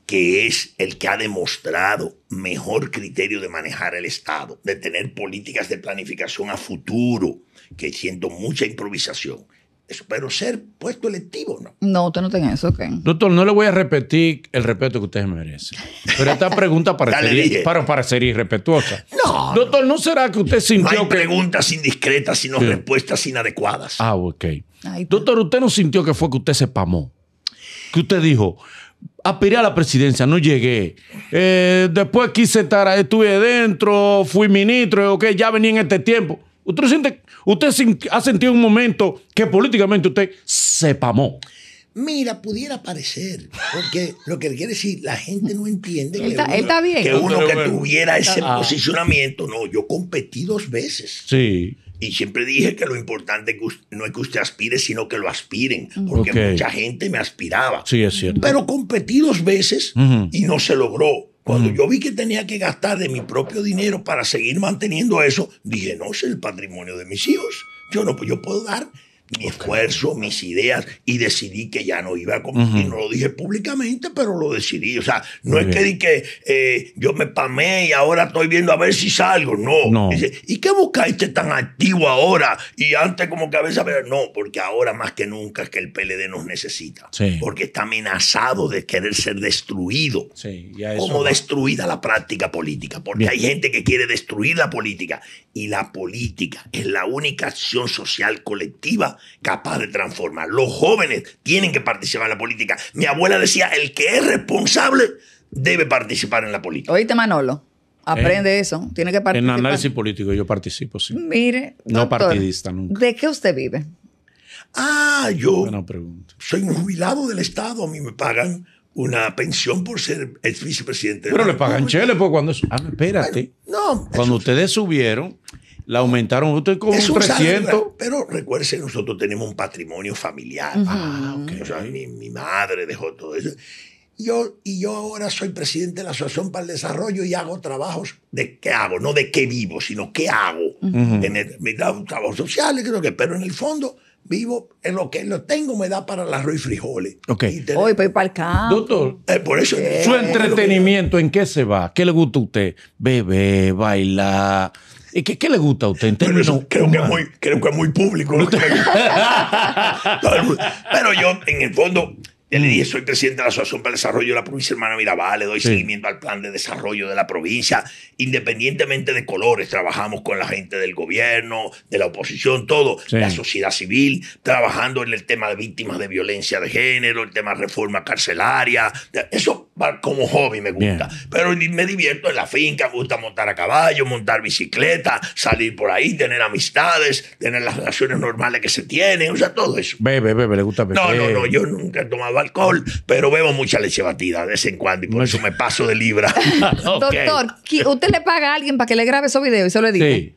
que es el que ha demostrado mejor criterio de manejar el Estado, de tener políticas de planificación a futuro, que siento mucha improvisación, pero ser puesto electivo, no. No, usted no tenga eso, ok. Doctor, no le voy a repetir el respeto que me merece. Pero esta pregunta parecería, para ser irrespetuosa. No. Doctor, ¿no será que usted sintió no hay preguntas indiscretas, sino respuestas inadecuadas. Ah, ok. Pues. Doctor, ¿usted no sintió que fue que usted se pamó? Que usted dijo, aspiré a la presidencia, no llegué. Eh, después quise estar, estuve dentro, fui ministro, ok, ya venía en este tiempo. Usted, siente, usted ha sentido un momento que políticamente usted se pamó. Mira, pudiera parecer, porque lo que quiere decir, la gente no entiende que, uno, que tuviera ese posicionamiento, no, yo competí dos veces. Sí. Y siempre dije que lo importante no es que usted aspire, sino que lo aspiren, mm. porque mucha gente me aspiraba. Sí, es cierto. Pero competí dos veces y no se logró. Cuando yo vi que tenía que gastar de mi propio dinero para seguir manteniendo eso, dije, no, es el patrimonio de mis hijos. Yo no, pues yo puedo dar mi esfuerzo, mis ideas, y decidí que ya no iba a competir. No lo dije públicamente, pero lo decidí. O sea, no es que di que eh, yo me pamé y ahora estoy viendo a ver si salgo. No. ¿y qué este tan activo ahora? Y antes como que a veces, no, porque ahora más que nunca es que el PLD nos necesita. Porque está amenazado de querer ser destruido. Sí, como destruida la práctica política. Porque hay gente que quiere destruir la política. Y la política es la única acción social colectiva capaz de transformar. Los jóvenes tienen que participar en la política. Mi abuela decía, el que es responsable debe participar en la política. Oíste, Manolo. Aprende eh, eso, tiene que participar. En análisis político yo participo, sí. Mire, no partidista nunca. ¿De qué usted vive? Ah, yo Buena pregunta. soy un jubilado del Estado, a mí me pagan una pensión por ser ex vicepresidente. Pero le pagan cheles pues, cuando... Ah, espérate. no. Cuando ustedes subieron, la aumentaron usted con un 300. pero recuerde, nosotros tenemos un patrimonio familiar. Ah, ah, mi, madre dejó todo eso. Yo, y yo ahora soy presidente de la Asociación para el Desarrollo y hago trabajos de qué hago, no de qué vivo, sino qué hago. me da un trabajo social, creo que, pero en el fondo vivo en lo que lo tengo me da para el arroz y frijoles. Ok. Y Hoy voy para el campo. Doctor, eh, por eso su entretenimiento en qué se va, qué le gusta a usted, beber, bailar. ¿Qué, qué le gusta a usted? creo, que es muy, creo que es muy público. Pero yo, en el fondo, ya le soy presidente de la Asociación para el Desarrollo de la Provincia Hermana Mirabal, le doy seguimiento al plan de desarrollo de la provincia, independientemente de colores, trabajamos con la gente del gobierno, de la oposición, todo, la sociedad civil, trabajando en el tema de víctimas de violencia de género, el tema de reforma carcelaria, eso como hobby me gusta. Pero me divierto en la finca, me gusta montar a caballo, montar bicicleta, salir por ahí, tener amistades, tener las relaciones normales que se tienen, o sea, todo eso. Bebe, bebe, le gusta beber. No, no, no, yo nunca he tomado alcohol, pero bebo mucha leche batida de vez en cuando y por eso me paso de libra. Ah, Doctor, ¿usted le paga a alguien para que le grabe esos videos y se lo diga? Sí.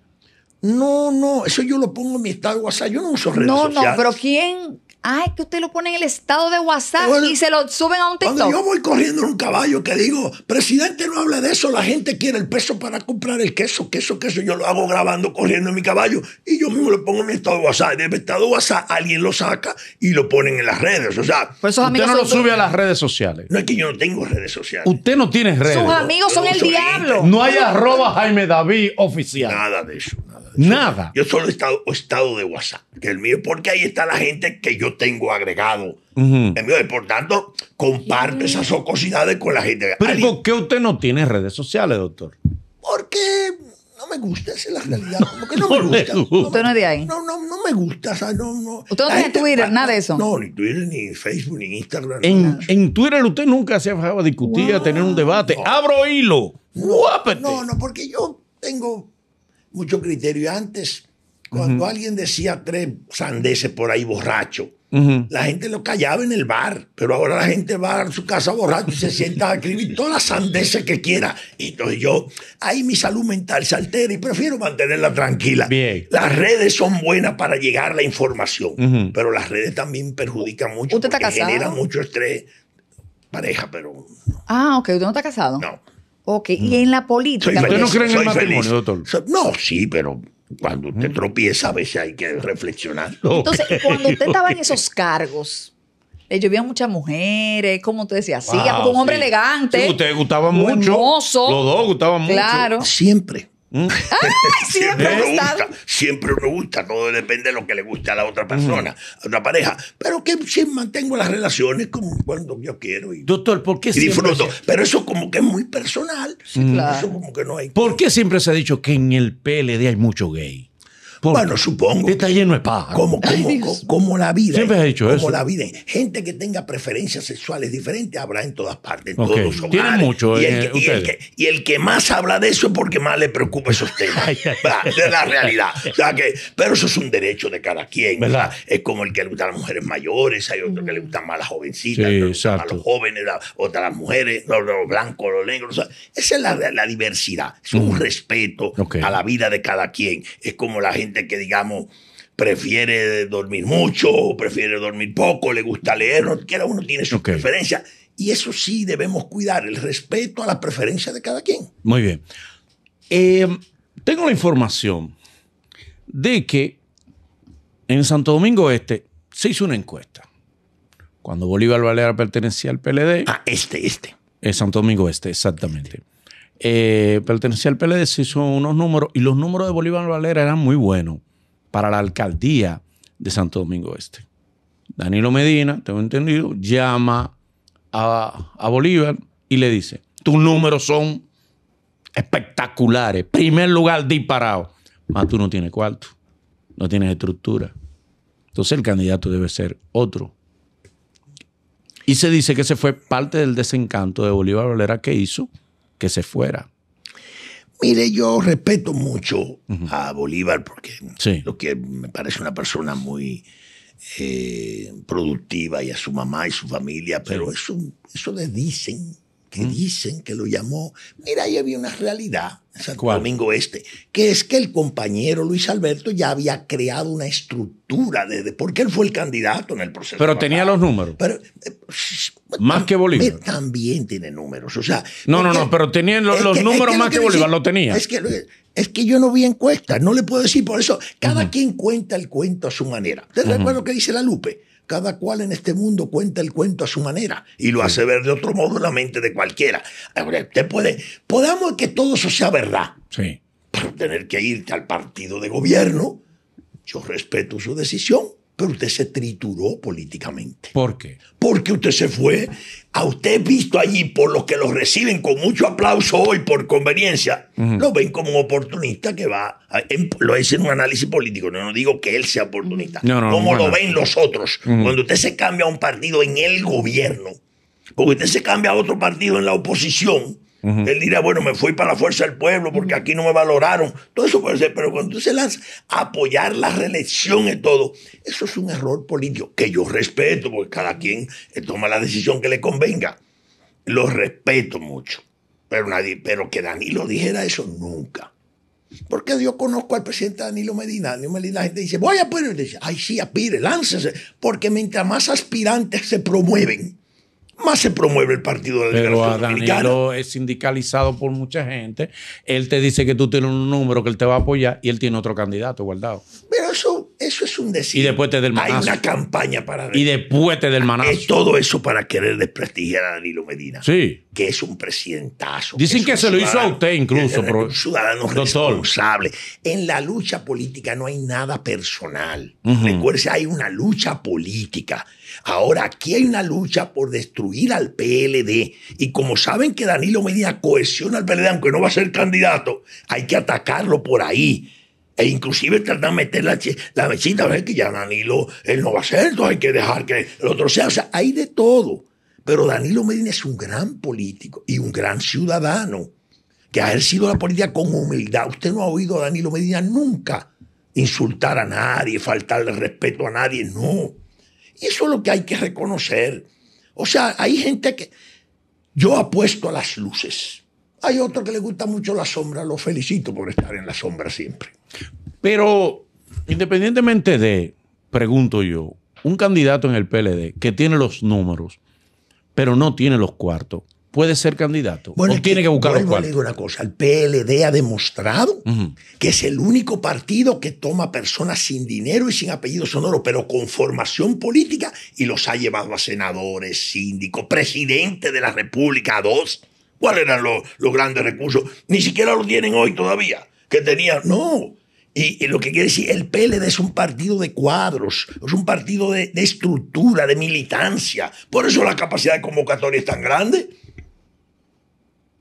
No, no, eso yo lo pongo en mi estado WhatsApp. Yo no uso redes sociales. No, no, pero ¿quién Ah, es que usted lo pone en el estado de WhatsApp y se lo suben a un TikTok. Cuando yo voy corriendo en un caballo que digo, presidente, no habla de eso, la gente quiere el peso para comprar el queso, queso, queso. Yo lo hago grabando corriendo en mi caballo y yo mismo lo pongo en mi estado de WhatsApp. de mi estado de WhatsApp alguien lo saca y lo ponen en las redes. O sea, pues usted no lo sube a las redes sociales. No es que yo no tengo redes sociales. Usted no tiene redes. Sus amigos son el diablo. No hay arroba Jaime David oficial. Nada de eso. Nada. Yo solo he estado, estado de WhatsApp, que el mío, porque ahí está la gente que yo tengo agregado. el mío, y por tanto, comparto esas socosidades con la gente. Pero ¿por qué usted no tiene redes sociales, doctor? Porque no me gusta, esa es la realidad. ¿Por qué no, me gusta. Usted no es de ahí. No, no, no me gusta. no, Usted no tiene Twitter, nada de eso. No, ni Twitter, ni Facebook, ni Instagram. En, en Twitter usted nunca se ha a discutir, a tener un debate. Abro hilo. no, no, porque yo tengo mucho criterio. Antes, cuando alguien decía tres sandeces por ahí borracho, la gente lo callaba en el bar, pero ahora la gente va a su casa borracho y se sienta a escribir todas las sandeces que quiera. Y entonces yo, ahí mi salud mental se altera y prefiero mantenerla tranquila. Las redes son buenas para llegar la información, pero las redes también perjudican mucho. ¿Usted está casado? Genera mucho estrés. Pareja, pero. Ah, ok, usted no está casado. No. Ok, y mm. en la política. ¿Usted pues. no cree en el matrimonio, doctor? No, sí, pero cuando usted mm. tropieza a veces hay que reflexionar. Entonces, cuando usted estaba en esos cargos, le eh, llovían muchas mujeres, como tú decía, sí, ah, un hombre elegante. Sí, ustedes gustaban mucho. hermoso. Los dos gustaban mucho. Claro. Siempre. ¿Mm? siempre, me gusta, siempre me gusta, todo depende de lo que le guste a la otra persona, a una pareja. Pero que si mantengo las relaciones cuando yo quiero y, Doctor, ¿por qué disfruto. Pero eso como que es muy personal. Eso como que no hay. ¿Por qué siempre se ha dicho que en el PLD hay mucho gay? Bueno, supongo. Está lleno es paja. Como, la vida. Siempre eh? dicho como la vida. Eh? Gente que tenga preferencias sexuales diferentes habrá en todas partes, en todos los hogares. mucho. Y el, eh, que, y, el que, más habla de eso es porque más le preocupa esos temas. de la realidad. pero eso es un derecho de cada quien. ¿verdad? Es como el que le gustan las mujeres mayores, hay otro que le gustan más las jovencitas, a los jóvenes, otras las mujeres, los, blancos, los negros. esa es la, diversidad. Es un mm. respeto a la vida de cada quien. Es como la gente que, digamos, prefiere dormir mucho, prefiere dormir poco, le gusta leer, no cada uno tiene sus preferencias. Y eso sí debemos cuidar, el respeto a las preferencias de cada quien. Muy bien. Eh, tengo la información de que en Santo Domingo Este se hizo una encuesta. Cuando Bolívar Valera pertenecía al PLD. Ah, este, este. Es Santo Domingo Este, exactamente. Eh, pertenecía al PLD, se hizo unos números y los números de Bolívar Valera eran muy buenos para la alcaldía de Santo Domingo Este. Danilo Medina, tengo entendido, llama a, a Bolívar y le dice, tus números son espectaculares, primer lugar disparado, mas ah, tú no tienes cuarto, no tienes estructura. Entonces el candidato debe ser otro. Y se dice que ese fue parte del desencanto de Bolívar Valera que hizo que se fuera? Mire, yo respeto mucho a Bolívar porque lo que me parece una persona muy eh, productiva y a su mamá y su familia, pero eso, eso le dicen que dicen que lo llamó. Mira, ahí había una realidad en Santo Domingo Este, que es que el compañero Luis Alberto ya había creado una estructura de, porque él fue el candidato en el proceso. Pero tenía los números. Eh, pues, más que Bolívar. También tiene números. O sea, no, no, no, pero tenían los, números más que, Bolívar, lo tenía. Es que, es que yo no vi encuestas, no le puedo decir por eso. Cada quien cuenta el cuento a su manera. ¿Te uh lo que dice la Lupe? Cada cual en este mundo cuenta el cuento a su manera y lo hace ver de otro modo la mente de cualquiera. Ahora, usted puede, podamos que todo eso sea verdad. Sí. tener que irte al partido de gobierno, yo respeto su decisión. Pero usted se trituró políticamente. ¿Por qué? Porque usted se fue. A usted visto allí por los que los reciben con mucho aplauso hoy por conveniencia, lo ven como un oportunista que va. lo es en un análisis político. No, no digo que él sea oportunista. No, no, como lo ven los otros. Cuando usted se cambia a un partido en el gobierno, porque usted se cambia a otro partido en la oposición, él dirá, bueno, me fui para la fuerza del pueblo porque aquí no me valoraron. Todo eso puede ser, pero cuando tú se lanzas a apoyar la reelección y todo, eso es un error político que yo respeto porque cada quien eh, toma la decisión que le convenga. Lo respeto mucho. Pero, nadie, pero que Danilo dijera eso nunca. Porque yo conozco al presidente Danilo Medina. Danilo Medina, la gente dice, voy a poder. Dice, ay, sí, apire, láncese. Porque mientras más aspirantes se promueven, más se promueve el Partido de la Pero es sindicalizado por mucha gente. Él te dice que tú tienes un número que él te va a apoyar y él tiene otro candidato guardado. Pero eso eso es un decir. Y después te del manazo. Hay una campaña para. Y después te del ah, manazo. Es todo eso para querer desprestigiar a Danilo Medina. Sí. Que es un presidentazo. Dicen que, se lo hizo a usted incluso, pero. Un ciudadano responsable. En la lucha política no hay nada personal. Uh hay una lucha política. Ahora, aquí hay una lucha por destruir al PLD. Y como saben que Danilo Medina cohesiona al PLD, aunque no va a ser candidato, hay que atacarlo por ahí e inclusive tratar de meter la, la ver que ya Danilo, él no va a ser, entonces hay que dejar que el otro sea. O sea, hay de todo. Pero Danilo Medina es un gran político y un gran ciudadano que ha ejercido la política con humildad. Usted no ha oído a Danilo Medina nunca insultar a nadie, faltarle respeto a nadie, no. Y eso es lo que hay que reconocer. O sea, hay gente que... Yo apuesto a las luces. Hay otro que le gusta mucho la sombra, lo felicito por estar en la sombra siempre. Pero independientemente de, pregunto yo, un candidato en el PLD que tiene los números, pero no tiene los cuartos, puede ser candidato. Bueno, o tiene que, buscar los cuartos. digo una cosa, el PLD ha demostrado que es el único partido que toma personas sin dinero y sin apellido sonoro, pero con formación política y los ha llevado a senadores, síndicos, presidente de la República, a dos. ¿Cuáles eran los, grandes recursos? Ni siquiera lo tienen hoy todavía. Que tenían, no. Y, lo que quiere decir, el PLD es un partido de cuadros, es un partido de, estructura, de militancia. Por eso la capacidad de convocatoria es tan grande.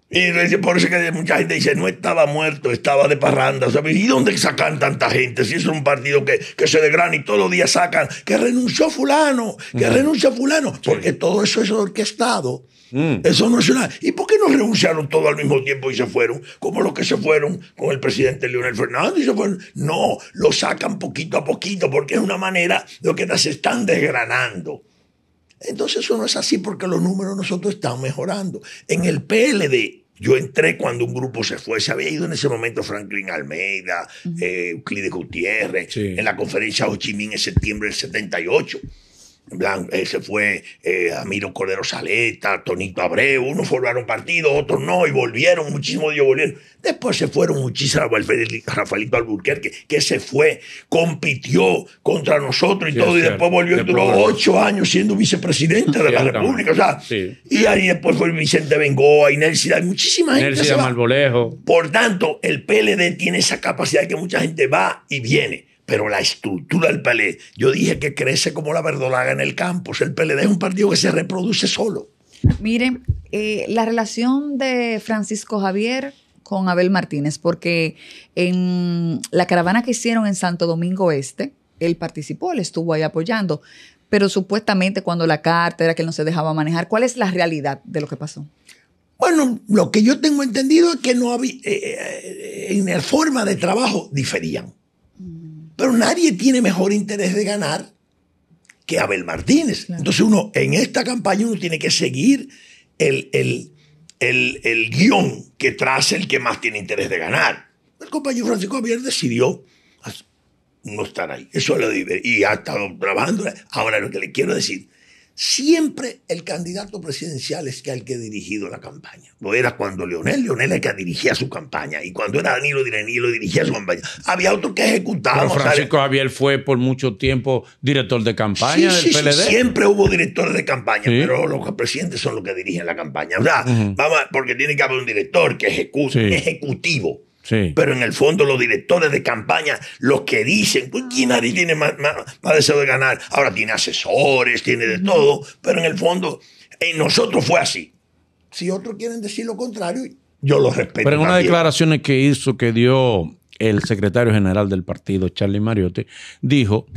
Y por eso que mucha gente dice, no estaba muerto, estaba de parranda. ¿Y dónde sacan tanta gente? Si es un partido que, que se degrana y todos los días sacan, que renunció fulano, que renuncia fulano. Porque todo eso es orquestado Mm. Eso no es ¿Y por qué no renunciaron todos al mismo tiempo y se fueron? Como los que se fueron con el presidente Leonel Fernández y se fueron. No, lo sacan poquito a poquito porque es una manera de que se están desgranando. Entonces eso no es así porque los números nosotros estamos mejorando. En el PLD yo entré cuando un grupo se fue. Se había ido en ese momento Franklin Almeida, eh, Euclides Gutiérrez, en la conferencia Ho Chi Minh en septiembre del 78. Eh, se fue eh, Amiro Cordero Saleta, Tonito Abreu, unos formaron partido, otros no, y volvieron, muchísimos de volvieron. Después se fueron muchísimos, Rafaelito Alburquerque, que se fue, compitió contra nosotros y todo, y después volvió, duró ocho años siendo vicepresidente de la República. O sea, Y ahí después fue Vicente Bengoa, y y muchísima Inés gente. Marbolejo. Por tanto, el PLD tiene esa capacidad que mucha gente va y viene pero la estructura del PLD, yo dije que crece como la verdolaga en el campo. el PLD es un partido que se reproduce solo. Miren, eh, la relación de Francisco Javier con Abel Martínez, porque en la caravana que hicieron en Santo Domingo Este, él participó, él estuvo ahí apoyando, pero supuestamente cuando la carta era que él no se dejaba manejar, ¿cuál es la realidad de lo que pasó? Bueno, lo que yo tengo entendido es que no había, eh, eh, en la forma de trabajo diferían. Pero nadie tiene mejor interés de ganar que Abel Martínez. Entonces uno, en esta campaña uno tiene que seguir el, guión que traza el que más tiene interés de ganar. El compañero Francisco Javier decidió no estar ahí. Eso lo dije. Y ha estado trabajando. Ahora lo que le quiero decir Siempre el candidato presidencial es el que ha dirigido la campaña. Lo era cuando Leonel, Leonel es el que dirigía su campaña. Y cuando era Danilo, Danilo dirigía su campaña. Había otro que ejecutaban Francisco Javier fue por mucho tiempo director de campaña del PLD. siempre hubo directores de campaña, pero los presidentes son los que dirigen la campaña. O sea, vamos, porque tiene que haber un director que ejecute, ejecutivo pero en el fondo los directores de campaña, los que dicen, pues nadie tiene más, deseo de ganar. Ahora tiene asesores, tiene de todo, pero en el fondo en nosotros fue así. Si otros quieren decir lo contrario, yo lo respeto. Pero en una declaraciones que hizo, que dio el secretario general del partido, Charlie Mariotti, dijo,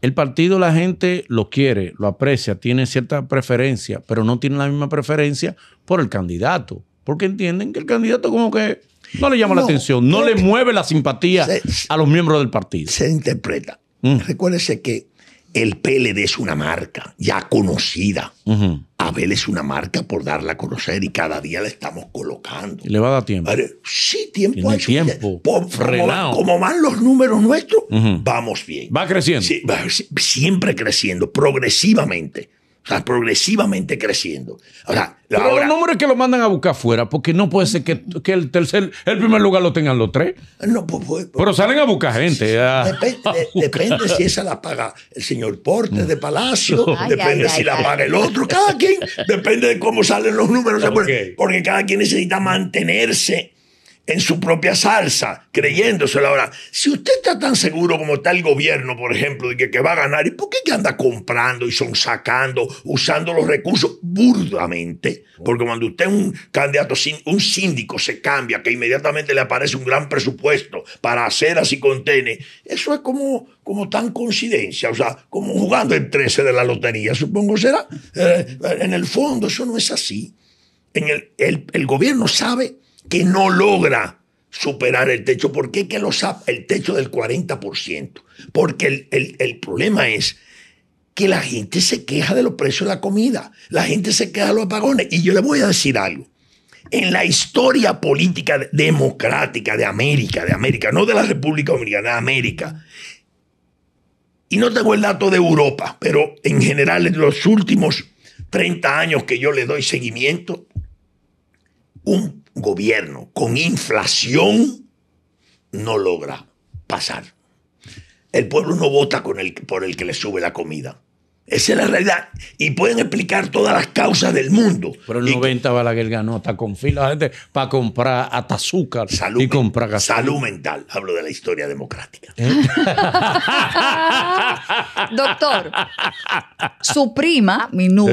el partido la gente lo quiere, lo aprecia, tiene cierta preferencia, pero no tiene la misma preferencia por el candidato, porque entienden que el candidato como que no le llama la atención, no le mueve la simpatía a los miembros del partido. Se interpreta. Mm. Recuérdese que el PLD es una marca ya conocida. Abel es una marca por darla a conocer y cada día la estamos colocando. le va a dar tiempo. sí, tiempo hay. Tiempo. como, van, los números nuestros, vamos bien. Va creciendo. siempre creciendo, progresivamente. Está progresivamente creciendo. Ahora, Pero ahora, los números que lo mandan a buscar fuera, porque no puede ser que, el tercer, el primer lugar lo tengan los tres. No, pues, pues, pues, Pero salen a buscar gente. depende, si esa la paga el señor Porte de Palacio, depende si la paga el otro, cada quien, depende de cómo salen los números, porque cada quien necesita mantenerse en su propia salsa, creyéndoselo ahora. Si usted está tan seguro como está el gobierno, por ejemplo, de que, va a ganar, ¿y por qué que anda comprando y son sacando, usando los recursos burdamente? Porque cuando usted es un candidato, un síndico se cambia, que inmediatamente le aparece un gran presupuesto para hacer así contene, eso es como, tan coincidencia, o sea, como jugando el 13 de la lotería, supongo será. Eh, en el fondo, eso no es así. En el gobierno sabe que no logra superar el techo. ¿Por qué que lo sabe el techo del 40%? Porque el, el problema es que la gente se queja de los precios de la comida, la gente se queja de los apagones. Y yo le voy a decir algo. En la historia política democrática de América, de América, no de la República Dominicana, de América, y no tengo el dato de Europa, pero en general en los últimos 30 años que yo le doy seguimiento, un gobierno con inflación no logra pasar. El pueblo no vota por el que le sube la comida. Esa es la realidad. Y pueden explicar todas las causas del mundo. Pero el y 90 Balaguer ganó hasta con fila gente para comprar hasta azúcar salud, y comprar Salud mental. Hablo de la historia democrática. ¿Eh? Doctor, su prima, Minú,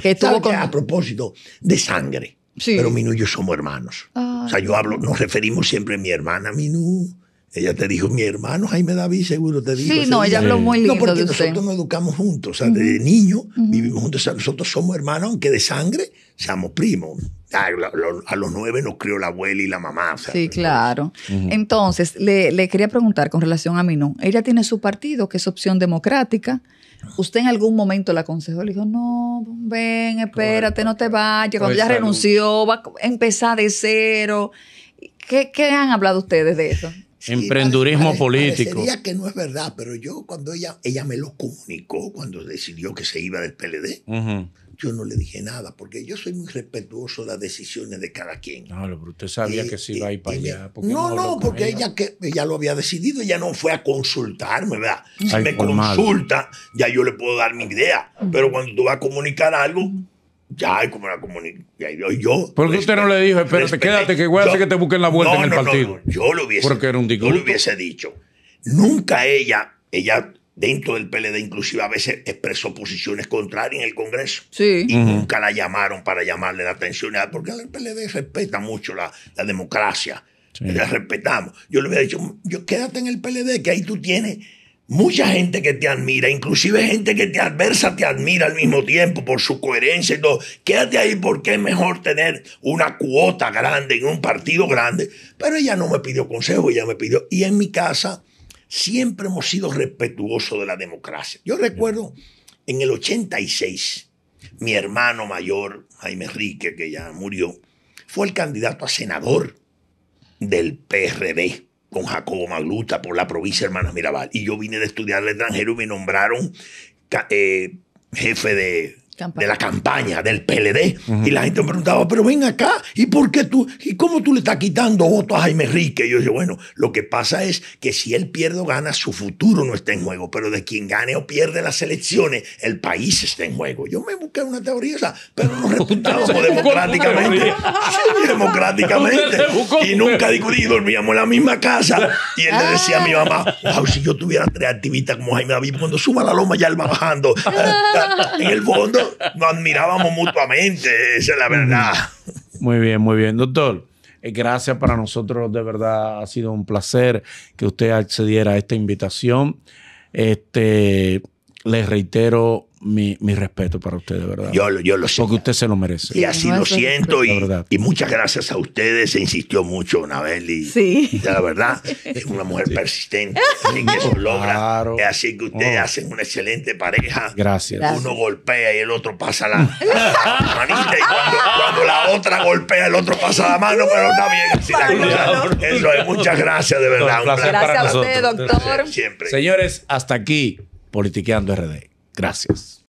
que estuvo A propósito de sangre. Pero Minú y yo somos hermanos. O sea, yo hablo, nos referimos siempre a mi hermana Minú. Ella te dijo, mi hermano Jaime David seguro te dijo. Sí, no, ella habló muy No, porque nosotros nos educamos juntos, o sea, de niño vivimos juntos, nosotros somos hermanos, aunque de sangre seamos primos. A, los nueve nos crió la abuela y la mamá. sí, claro. Entonces, le, le, quería preguntar con relación a Minú. Ella tiene su partido, que es Opción Democrática, ¿Usted en algún momento la aconsejó? Le dijo, no, ven, espérate, no te vayas. Cuando ya renunció, va a empezar de cero. ¿Qué, han hablado ustedes de eso? Emprendurismo político. Sería que no es verdad, pero yo cuando ella, ella me lo comunicó cuando decidió que se iba del PLD. Yo no le dije nada, porque yo soy muy respetuoso de las decisiones de cada quien. Claro, pero usted sabía que se iba a ir para allá. No, no, porque ella? que, ella lo había decidido, ella no fue a consultarme, ¿verdad? si me consulta, ya yo le puedo dar mi idea. Pero cuando tú vas a comunicar algo, ya hay como la comunicación. Yo, ¿Por qué usted no le dijo, espérate, quédate, que voy que te busquen la vuelta en el partido? No, yo lo hubiese, yo lo hubiese dicho. Nunca ella, ella dentro del PLD inclusive a veces expresó posiciones contrarias en el Congreso. Sí. Y nunca la llamaron para llamarle la atención, porque el PLD respeta mucho la, democracia, la respetamos. Yo le hubiera dicho, yo quédate en el PLD, que ahí tú tienes mucha gente que te admira, inclusive gente que te adversa te admira al mismo tiempo por su coherencia Quédate ahí porque es mejor tener una cuota grande en un partido grande. Pero ella no me pidió consejo, ella me pidió, y en mi casa siempre hemos sido respetuosos de la democracia. Yo recuerdo en el 86, mi hermano mayor, Jaime Enrique, que ya murió, fue el candidato a senador del PRD con Jacobo Magluta por la provincia de Hermanas Mirabal. Y yo vine de estudiar al extranjero y me nombraron eh, jefe de de la campaña del PLD. Y la gente me preguntaba, pero ven acá, ¿y por qué tú, y cómo tú le estás quitando votos a Jaime Enrique? Y yo dije, bueno, lo que pasa es que si él pierde o gana, su futuro no está en juego, pero de quien gane o pierde las elecciones, el país está en juego. Yo me busqué una teoría, pero nos resultamos democráticamente. democráticamente. y nunca discutí dormíamos en la misma casa. Y él le decía a mi mamá, ah. wow, si yo tuviera tres activistas como Jaime David, cuando suma la loma ya él va bajando. en el fondo nos admirábamos mutuamente, esa es la verdad. Muy bien, muy bien, doctor. Eh, gracias para nosotros, de verdad ha sido un placer que usted accediera a esta invitación. Este, les reitero mi, respeto para ustedes verdad. Yo, lo sé. Porque usted se lo merece. Y así lo siento. Y, muchas gracias a ustedes. Se insistió mucho, Anabel. Y, sí. y la verdad, es una mujer persistente. Así que logra. Así que ustedes oh. hacen una excelente pareja. Gracias. Uno golpea y el otro pasa la, manita. Y cuando, la otra golpea, el otro pasa la mano. Pero está bien. Eso es. Muchas gracias, de verdad. un placer, gracias a usted, doctor. Siempre. Señores, hasta aquí. Politiqueando RD. Gracias.